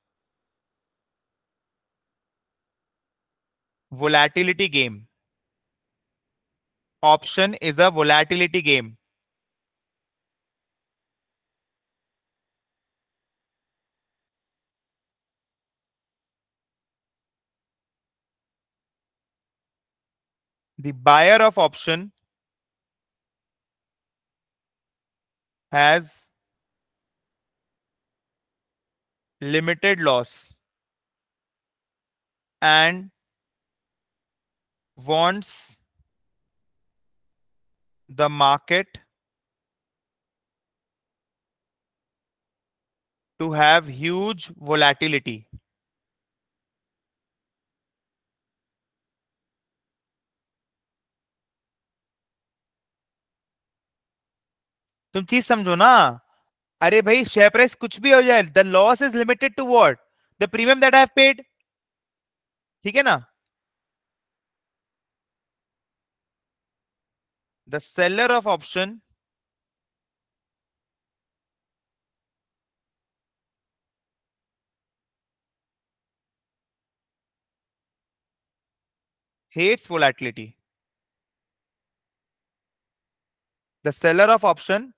[SPEAKER 1] volatility game. Option is a volatility game. The buyer of option has limited loss and wants the market to have huge volatility. तुम चीज समझो ना अरे भाई शेयर प्राइस कुछ भी हो जाए the loss is limited to what the premium that I paid ठीक है ना the seller of option hates volatility. The seller of option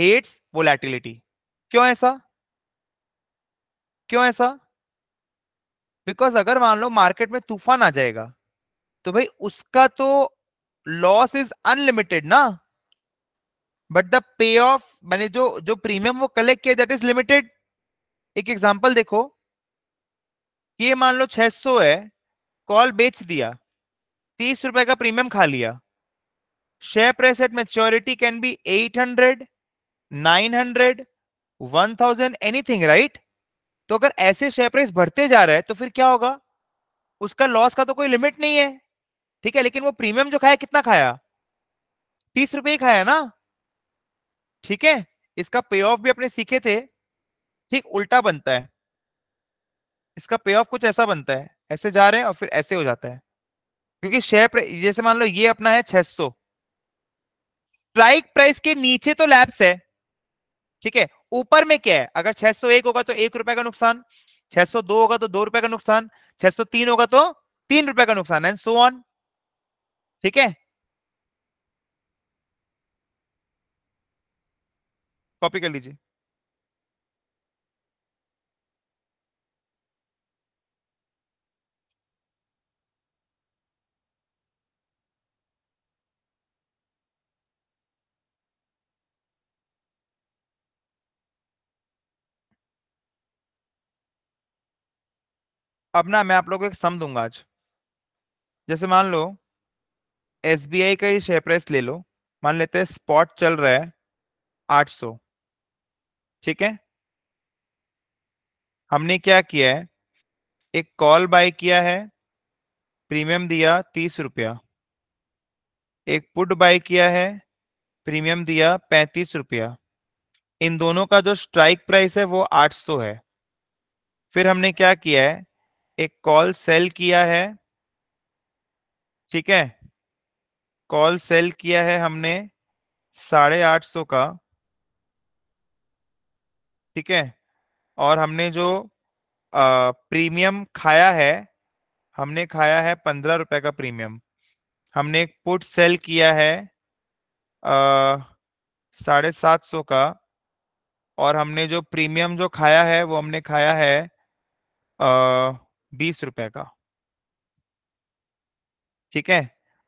[SPEAKER 1] hates volatility. क्यों ऐसा क्यों ऐसा बिकॉज अगर मान लो मार्केट में तूफान आ जाएगा तो भाई उसका तो लॉस इज अनलिमिटेड ना बट द पे ऑफ मैंने जो जो प्रीमियम वो कलेक्ट किया दैट इज लिमिटेड एक एग्जांपल देखो ये मान लो 600 है कॉल बेच दिया तीस रुपए का प्रीमियम खा लिया share price at maturity can be 800 900 1000 anything right तो अगर ऐसे शेयर प्राइस बढ़ते जा रहा है तो फिर क्या होगा उसका लॉस का तो कोई लिमिट नहीं है ठीक है लेकिन वो प्रीमियम जो खाया कितना खाया तीस रुपये खाया ना ठीक है इसका पे ऑफ भी अपने सीखे थे ठीक उल्टा बनता है इसका पे ऑफ कुछ ऐसा बनता है ऐसे जा रहे हैं और फिर ऐसे हो जाता है क्योंकि शेयर प्राइस जैसे मान लो ये अपना है 600 स्ट्राइक प्राइस के नीचे तो लैब्स है ठीक है ऊपर में क्या है अगर 601 होगा तो एक रुपए का नुकसान 602 होगा तो दो रुपए का नुकसान 603 होगा तो तीन रुपए का नुकसान एंड सो ऑन ठीक है कॉपी कर लीजिए अब ना मैं आप लोग को एक सम दूंगा आज जैसे मान लो एस बी आई का ही शेयर प्राइस ले लो मान लेते हैं स्पॉट चल रहा है आठ सौ ठीक है हमने क्या किया है एक कॉल बाय किया है प्रीमियम दिया तीस रुपया एक पुट बाय किया है प्रीमियम दिया पैंतीस रुपया इन दोनों का जो स्ट्राइक प्राइस है वो आठ सौ है फिर हमने क्या किया है एक कॉल सेल किया है ठीक है कॉल सेल किया है हमने साढ़े आठ सौ का ठीक है और हमने जो आ, प्रीमियम खाया है हमने खाया है पंद्रह रुपए का प्रीमियम हमने एक पुट सेल किया है साढ़े सात सौ का और हमने जो प्रीमियम जो खाया है वो हमने खाया है आ, बीस रुपए का ठीक है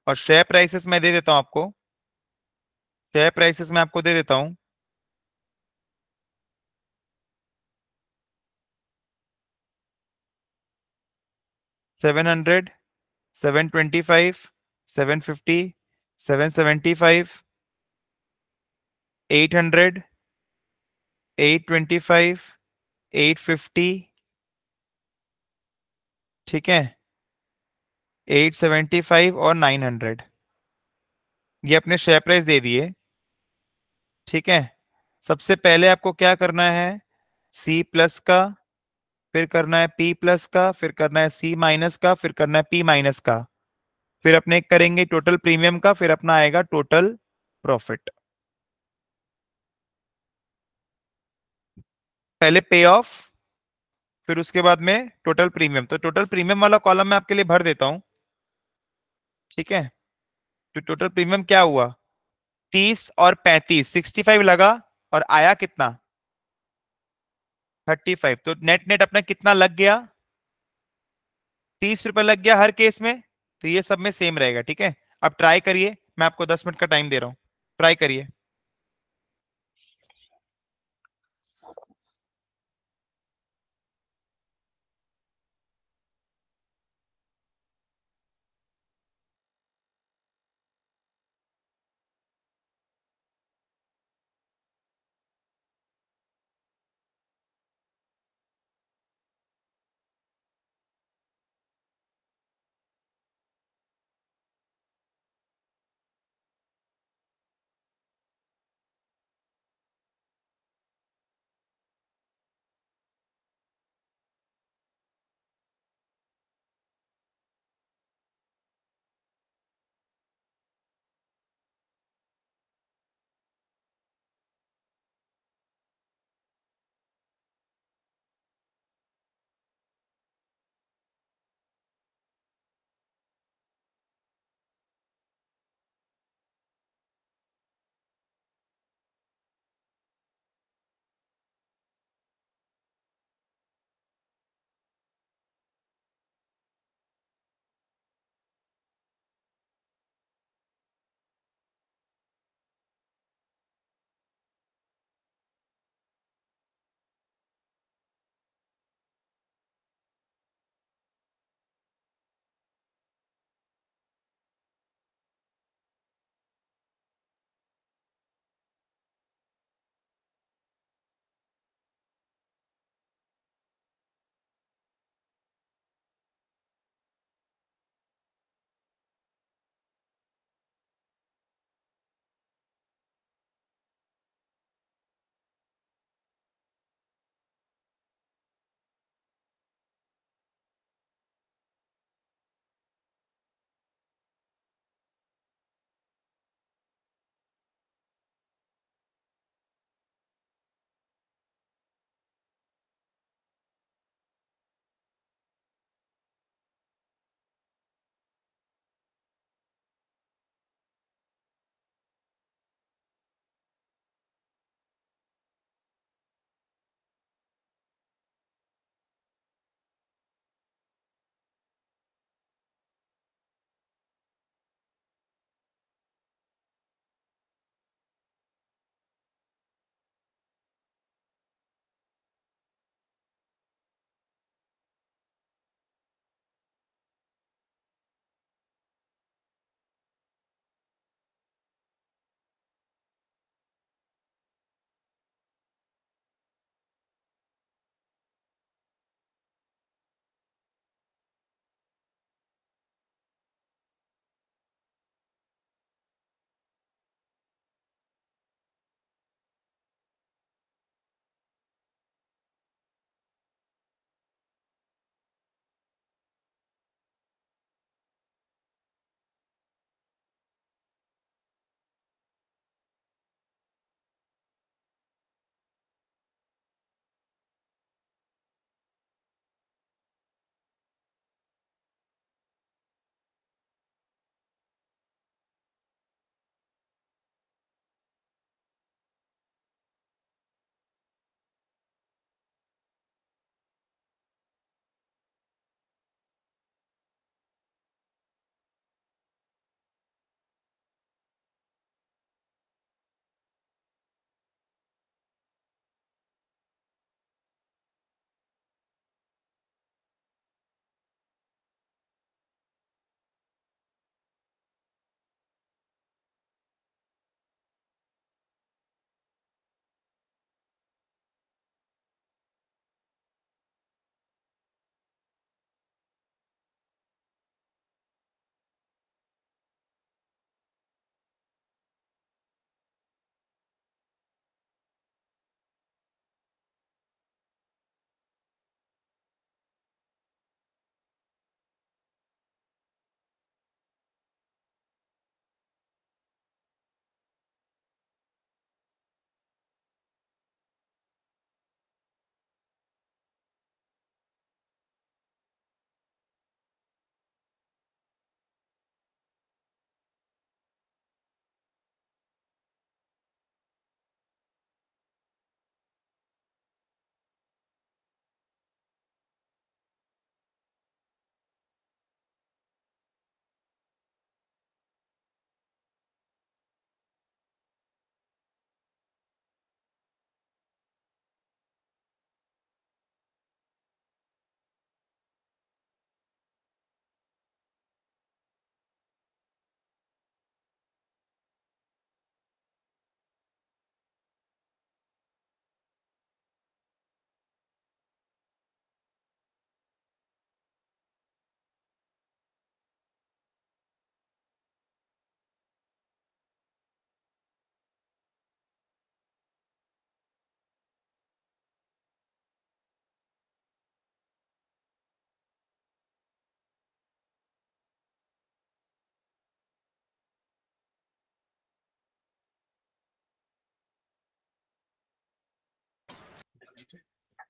[SPEAKER 1] और शेयर प्राइसेस मैं दे देता हूं आपको शेयर प्राइसेस मैं आपको दे देता हूं seven hundred seven twenty five seven fifty seven seventy five eight hundred eight twenty five eight fifty ठीक है 875 और 900 ये अपने शेयर प्राइस दे दिए ठीक है सबसे पहले आपको क्या करना है सी प्लस का फिर करना है पी प्लस का फिर करना है सी माइनस का फिर करना है पी माइनस का फिर अपने करेंगे टोटल प्रीमियम का फिर अपना आएगा टोटल प्रॉफिट पहले पे ऑफ फिर उसके बाद में टोटल प्रीमियम तो टोटल प्रीमियम वाला कॉलम मैं आपके लिए भर देता हूं ठीक है तो टोटल प्रीमियम क्या हुआ तीस और पैंतीस सिक्सटी फाइव लगा और आया कितना थर्टी फाइव तो नेट नेट अपना कितना लग गया तीस रुपये लग गया हर केस में तो ये सब में सेम रहेगा ठीक है अब ट्राई करिए मैं आपको दस मिनट का टाइम दे रहा हूँ ट्राई करिए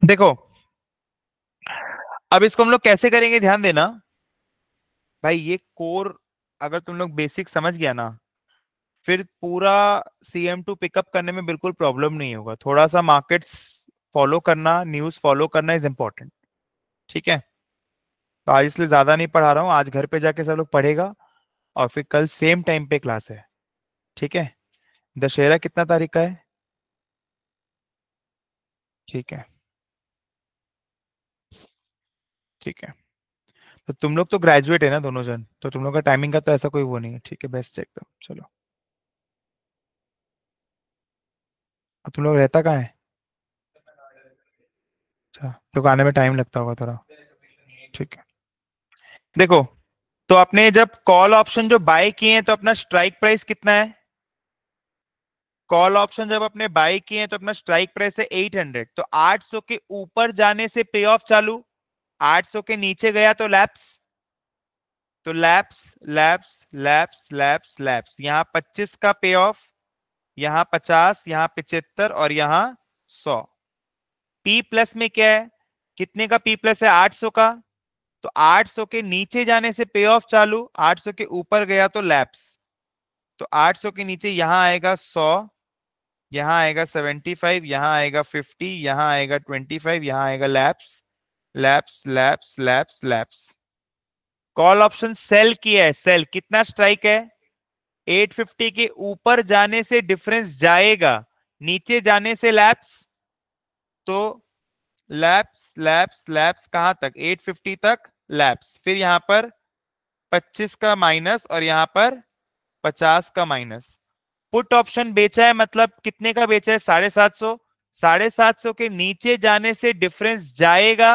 [SPEAKER 1] देखो अब इसको हम लोग कैसे करेंगे ध्यान देना भाई ये कोर अगर तुम लोग बेसिक समझ गया ना फिर पूरा सी एम टू पिकअप करने में बिल्कुल प्रॉब्लम नहीं होगा थोड़ा सा मार्केट्स फॉलो करना न्यूज फॉलो करना इज इम्पोर्टेंट ठीक है तो आज इसलिए ज्यादा नहीं पढ़ा रहा हूँ आज घर पे जाके सब लोग पढ़ेगा और फिर कल सेम टाइम पे क्लास है ठीक है दशहरा कितना तारीख का है ठीक है ठीक है तो तुम लोग तो ग्रेजुएट है ना दोनों जन तो तुम लोग का टाइमिंग का तो ऐसा कोई वो नहीं है ठीक है बेस्ट एकदम तो, चलो अब तुम लोग रहता कहाँ है अच्छा तो आने में टाइम लगता होगा थोड़ा ठीक है देखो तो आपने जब कॉल ऑप्शन जो बाय किए हैं तो अपना स्ट्राइक प्राइस कितना है कॉल ऑप्शन जब अपने बाय किए तो अपना स्ट्राइक प्राइस है 800 तो 800 के ऊपर जाने से पे ऑफ चालू 800 के नीचे गया तो लैप्स तो lapse lapse lapse lapse lapse यहाँ 25 का पे ऑफ यहाँ 50 यहाँ पिछहत्तर और यहाँ 100 पी प्लस में क्या है कितने का पी प्लस है 800 का तो 800 के नीचे जाने से पे ऑफ चालू 800 के ऊपर गया तो लैप्स तो 800 के नीचे यहाँ आएगा सौ यहाँ आएगा 75 यहाँ आएगा 50 यहाँ आएगा 25 यहाँ आएगा lapse lapse lapse lapse lapse call option sell की है सेल कितना स्ट्राइक है 850 के ऊपर जाने से डिफरेंस जाएगा नीचे जाने से लैप्स तो लैप्स लैप्स लैप्स कहाँ तक 850 तक लैप्स फिर यहां पर 25 का माइनस और यहां पर 50 का माइनस पुट ऑप्शन बेचा है मतलब कितने का बेचा है साढ़े सात सौ साढ़े सात सौ के नीचे जाने से डिफरेंस जाएगा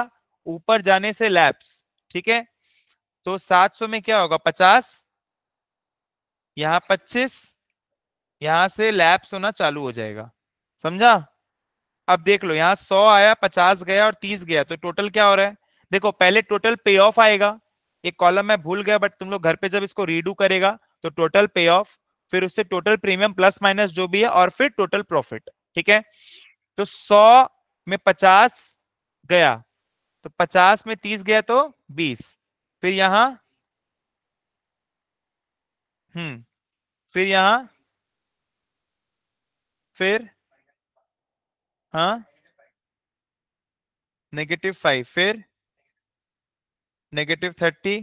[SPEAKER 1] ऊपर जाने से लैप्स ठीक है तो सात सौ में क्या होगा पचास यहाँ पच्चीस यहां से लैप्स होना चालू हो जाएगा समझा अब देख लो यहाँ सौ आया पचास गया और तीस गया तो टोटल क्या हो रहा है देखो पहले टोटल पे ऑफ आएगा एक कॉलम मैं भूल गया बट तुम लोग घर पे जब इसको रीडू करेगा तो टोटल पे ऑफ फिर उससे टोटल प्रीमियम प्लस माइनस जो भी है और फिर टोटल प्रॉफिट ठीक है तो सौ में पचास गया तो पचास में तीस गया तो बीस फिर यहां हम्म फिर यहां फिर हाँ नेगेटिव फाइव फिर नेगेटिव थर्टी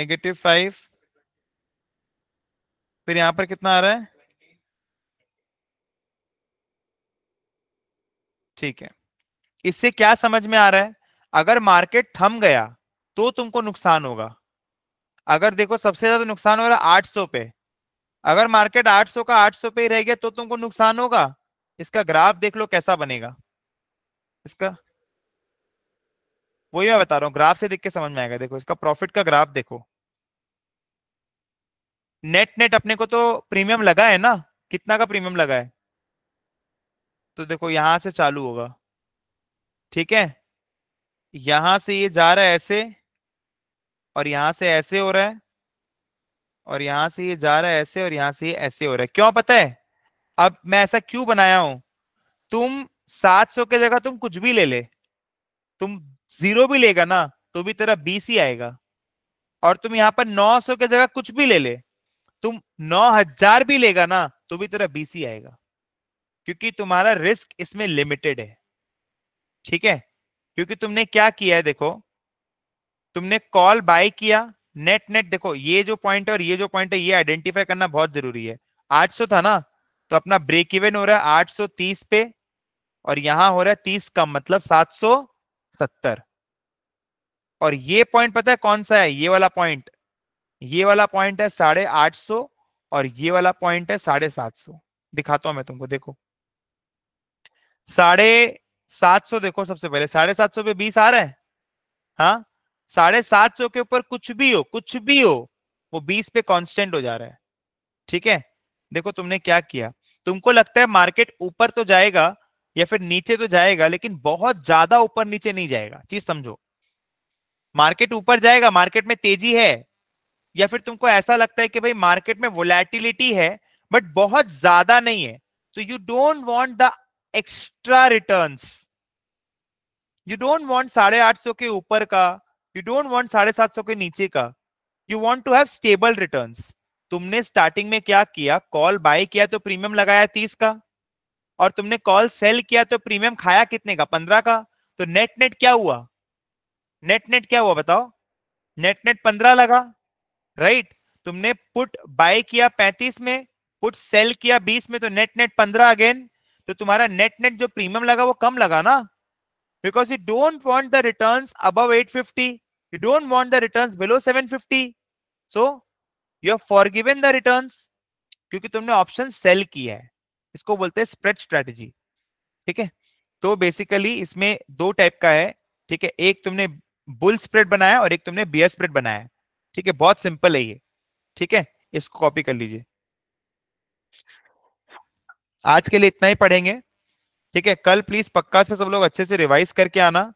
[SPEAKER 1] नेगेटिव फाइव फिर यहां पर कितना आ रहा है ठीक है इससे क्या समझ में आ रहा है अगर मार्केट थम गया तो तुमको नुकसान होगा अगर देखो सबसे ज्यादा नुकसान हो रहा है आठ सौ पे अगर मार्केट 800 का 800 पे ही रह गया तो तुमको नुकसान होगा इसका ग्राफ देख लो कैसा बनेगा इसका वही मैं बता रहा हूँ ग्राफ से देख के समझ में आएगा देखो इसका प्रॉफिट का ग्राफ देखो नेट नेट अपने को तो प्रीमियम लगा है ना कितना का प्रीमियम लगा है तो देखो यहां से चालू होगा ठीक है यहां से ये जा रहा है ऐसे और यहां से ऐसे हो रहा है और यहां से ये जा रहा है ऐसे और यहां से ये ऐसे हो रहा है क्यों पता है अब मैं ऐसा क्यों बनाया हूं तुम 700 के जगह तुम कुछ भी ले ले तुम जीरो भी लेगा ना तो भी तेरा बीस ही आएगा और तुम यहां पर 900 के जगह कुछ भी ले ले तुम नौ हजार भी लेगा ना तो भी तेरा बीसी आएगा क्योंकि तुम्हारा रिस्क इसमें लिमिटेड है ठीक है क्योंकि तुमने क्या किया है देखो तुमने कॉल बाय किया नेट नेट देखो ये जो पॉइंट है और ये जो पॉइंट है ये आइडेंटिफाई करना बहुत जरूरी है 800 था ना तो अपना ब्रेक इवन हो रहा है 830 पे और यहां हो रहा है 30 कम मतलब 770 और ये पॉइंट पता है कौन सा है ये वाला पॉइंट ये वाला पॉइंट है साढ़े आठ सौ और ये वाला पॉइंट है साढ़े सात सौ दिखाता हूं मैं तुमको देखो साढ़े सात सौ देखो सबसे पहले साढ़े सात सौ पे बीस आ रहा है हाँ साढ़े सात सौ के ऊपर कुछ भी हो कुछ भी हो वो बीस पे कांस्टेंट हो जा रहा है ठीक है देखो तुमने क्या किया तुमको लगता है मार्केट ऊपर तो जाएगा या फिर नीचे तो जाएगा लेकिन बहुत ज्यादा ऊपर नीचे नहीं जाएगा चीज समझो मार्केट ऊपर जाएगा मार्केट में तेजी है या फिर तुमको ऐसा लगता है कि भाई मार्केट में वोलेटिलिटी है बट बहुत ज्यादा नहीं है तो you don't want the extra return you don't want साढ़े आठ सौ के ऊपर का यू डोंट वांट साढ़े सात सौ के नीचे का you want to have stable return तुमने स्टार्टिंग में क्या किया कॉल बाय किया तो प्रीमियम लगाया तीस का और तुमने कॉल सेल किया तो प्रीमियम खाया कितने का पंद्रह का तो नेट नेट क्या हुआ नेट नेट क्या हुआ बताओ नेट नेट पंद्रह लगा राइट तुमने पुट बाय किया 35 में पुट सेल किया 20 में तो नेट नेट 15 अगेन तो तुम्हारा नेट नेट जो प्रीमियम लगा वो कम लगा ना because you don't want the returns above 850 you don't want the returns below 750 you are for given the return क्योंकि तुमने ऑप्शन सेल किया है इसको बोलते हैं स्प्रेड स्ट्रेटेजी ठीक है तो बेसिकली इसमें दो टाइप का है ठीक है एक तुमने बुल स्प्रेड बनाया और एक तुमने बियर स्प्रेड बनाया ठीक है बहुत सिंपल है ये ठीक है इसको कॉपी कर लीजिए आज के लिए इतना ही पढ़ेंगे ठीक है कल प्लीज पक्का से सब लोग अच्छे से रिवाइज करके आना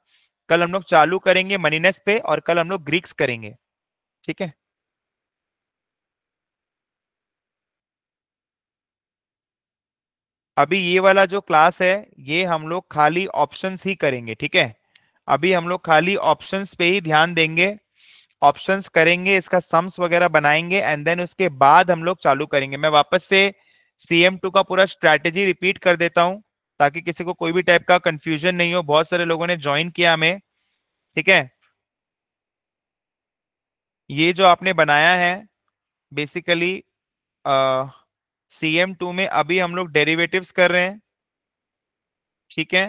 [SPEAKER 1] कल हम लोग चालू करेंगे मनीनेस पे और कल हम लोग ग्रीक्स करेंगे ठीक है अभी ये वाला जो क्लास है ये हम लोग खाली ऑप्शंस ही करेंगे ठीक है अभी हम लोग खाली ऑप्शंस पे ही ध्यान देंगे ऑप्शंस करेंगे इसका सम्स वगैरह बनाएंगे एंड देन उसके बाद हम लोग चालू करेंगे मैं वापस से सीएम टू का पूरा स्ट्रैटेजी रिपीट कर देता हूं ताकि किसी को कोई भी टाइप का कंफ्यूजन नहीं हो बहुत सारे लोगों ने ज्वाइन किया हमें ठीक है ये जो आपने बनाया है बेसिकली सीएम टू में अभी हम लोग डेरिवेटिव्स कर रहे हैं ठीक है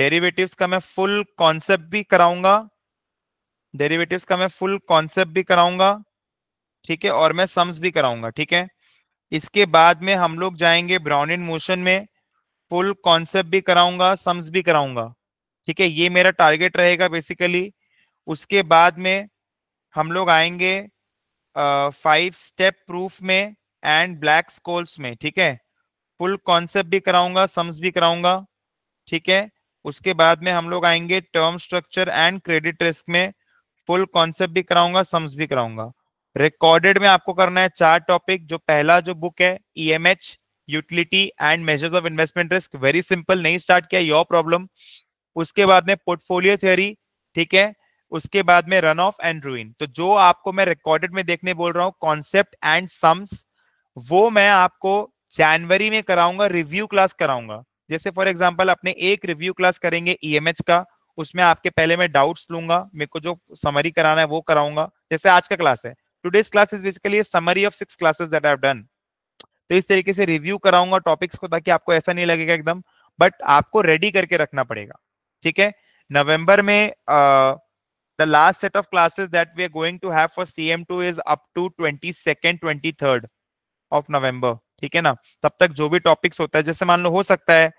[SPEAKER 1] डेरिवेटिव्स का मैं फुल कॉन्सेप्ट भी कराऊंगा डेरिवेटिव्स का मैं फुल कॉन्सेप्ट भी कराऊंगा ठीक है और मैं सम्स भी कराऊंगा ठीक है इसके बाद में हम लोग जाएंगे ब्राउन इन मोशन में फुल कॉन्सेप्ट भी कराऊंगा सम्स भी कराऊंगा ठीक है ये मेरा टारगेट रहेगा बेसिकली उसके बाद में हम लोग आएंगे फाइव स्टेप प्रूफ में एंड ब्लैक स्कोल्स में ठीक है फुल कॉन्सेप्ट भी कराऊंगा सम्स भी कराऊंगा ठीक है उसके बाद में हम लोग आएंगे term structure and credit risk में फुल कॉन्सेप्ट भी कराऊंगा सम्स भी कराऊंगा रिकॉर्डेड में आपको करना है चार टॉपिक जो पहला जो बुक है E M H utility and measures of investment risk very simple नहीं स्टार्ट किया योर प्रॉब्लम उसके बाद में पोर्टफोलियो थ्योरी ठीक है उसके बाद में रन ऑफ एंड रूइन तो जो आपको मैं रिकॉर्डेड में देखने बोल रहा हूँ कॉन्सेप्ट एंड सम्स वो मैं आपको जनवरी में कराऊंगा रिव्यू क्लास कराऊंगा जैसे फॉर एग्जाम्पल अपने एक रिव्यू क्लास करेंगे ईएमएच e का उसमें आपके पहले मैं डाउट्स लूंगा मेरे को जो समरी कराना है वो कराऊंगा जैसे आज का क्लास है today's class is basically summary of six classes that I done तो इस तरीके से रिव्यू कराऊंगा टॉपिक्स को ताकि आपको ऐसा नहीं लगेगा एकदम बट आपको रेडी करके रखना पड़ेगा ठीक है नवंबर में the last set of classes that we are going to have for C M two is up to twenty second twenty third of November ठीक है ना तब तक जो भी टॉपिक्स होता है जैसे मान लो हो सकता है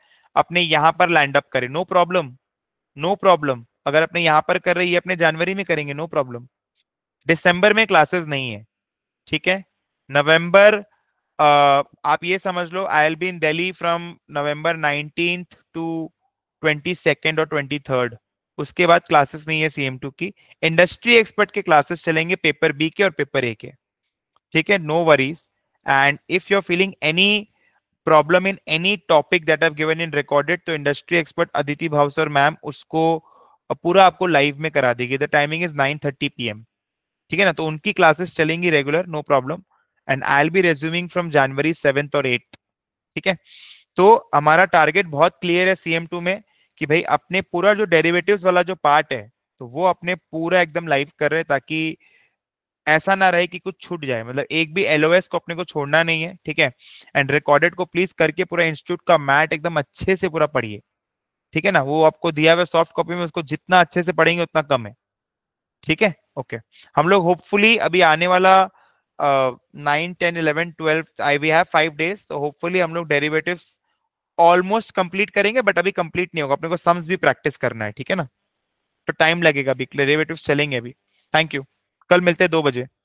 [SPEAKER 1] अपने यहाँ पर लैंड अप करें नो प्रॉब्लम नो प्रॉब्लम अगर अपने यहाँ पर कर रही है अपने जनवरी में करेंगे नो प्रॉब्लम डिसम्बर में क्लासेस नहीं है ठीक है नवंबर आप ये समझ लो I'll be in Delhi from November nineteen to twenty second और ट्वेंटी थर्ड उसके बाद क्लासेस नहीं है सीएम टू की इंडस्ट्री एक्सपर्ट के क्लासेस चलेंगे पेपर बी के और पेपर ए के ठीक है no worries and if you are feeling any problem in any topic that have given in recorded तो industry expert Aditi Bhavsar ma'am उसको पूरा आपको लाइव में करा देगी द टाइमिंग इज 9:30 पी ठीक है ना तो उनकी क्लासेस चलेंगी regular no problem and I'll be resuming from January seventh और एट्थ ठीक है तो हमारा टारगेट बहुत क्लियर है सीएम टू में कि भाई अपने पूरा जो डेरिवेटिव्स वाला जो पार्ट है तो वो अपने पूरा एकदम लाइव कर रहे हैं ताकि ऐसा ना रहे कि कुछ छूट जाए मतलब एक भी एलओएस को अपने को छोड़ना नहीं है ठीक है एंड रिकॉर्डेड को प्लीज करके पूरा इंस्टीट्यूट का मैट एकदम अच्छे से पूरा पढ़िए ठीक है ना वो आपको दिया हुआ सॉफ्ट कॉपी में उसको जितना अच्छे से पढ़ेंगे उतना कम है ठीक है ओके हम लोग होपफुली अभी आने वाला nine ten eleven twelve I we have five days तो होपफुली हम लोग डेरिवेटिव ऑलमोस्ट कंप्लीट करेंगे बट अभी कंप्लीट नहीं होगा अपने को सम्स भी प्रैक्टिस करना है ठीक है ना तो टाइम लगेगा अभी डेरिवेटिव चलेंगे अभी थैंक यू कल मिलते हैं दो बजे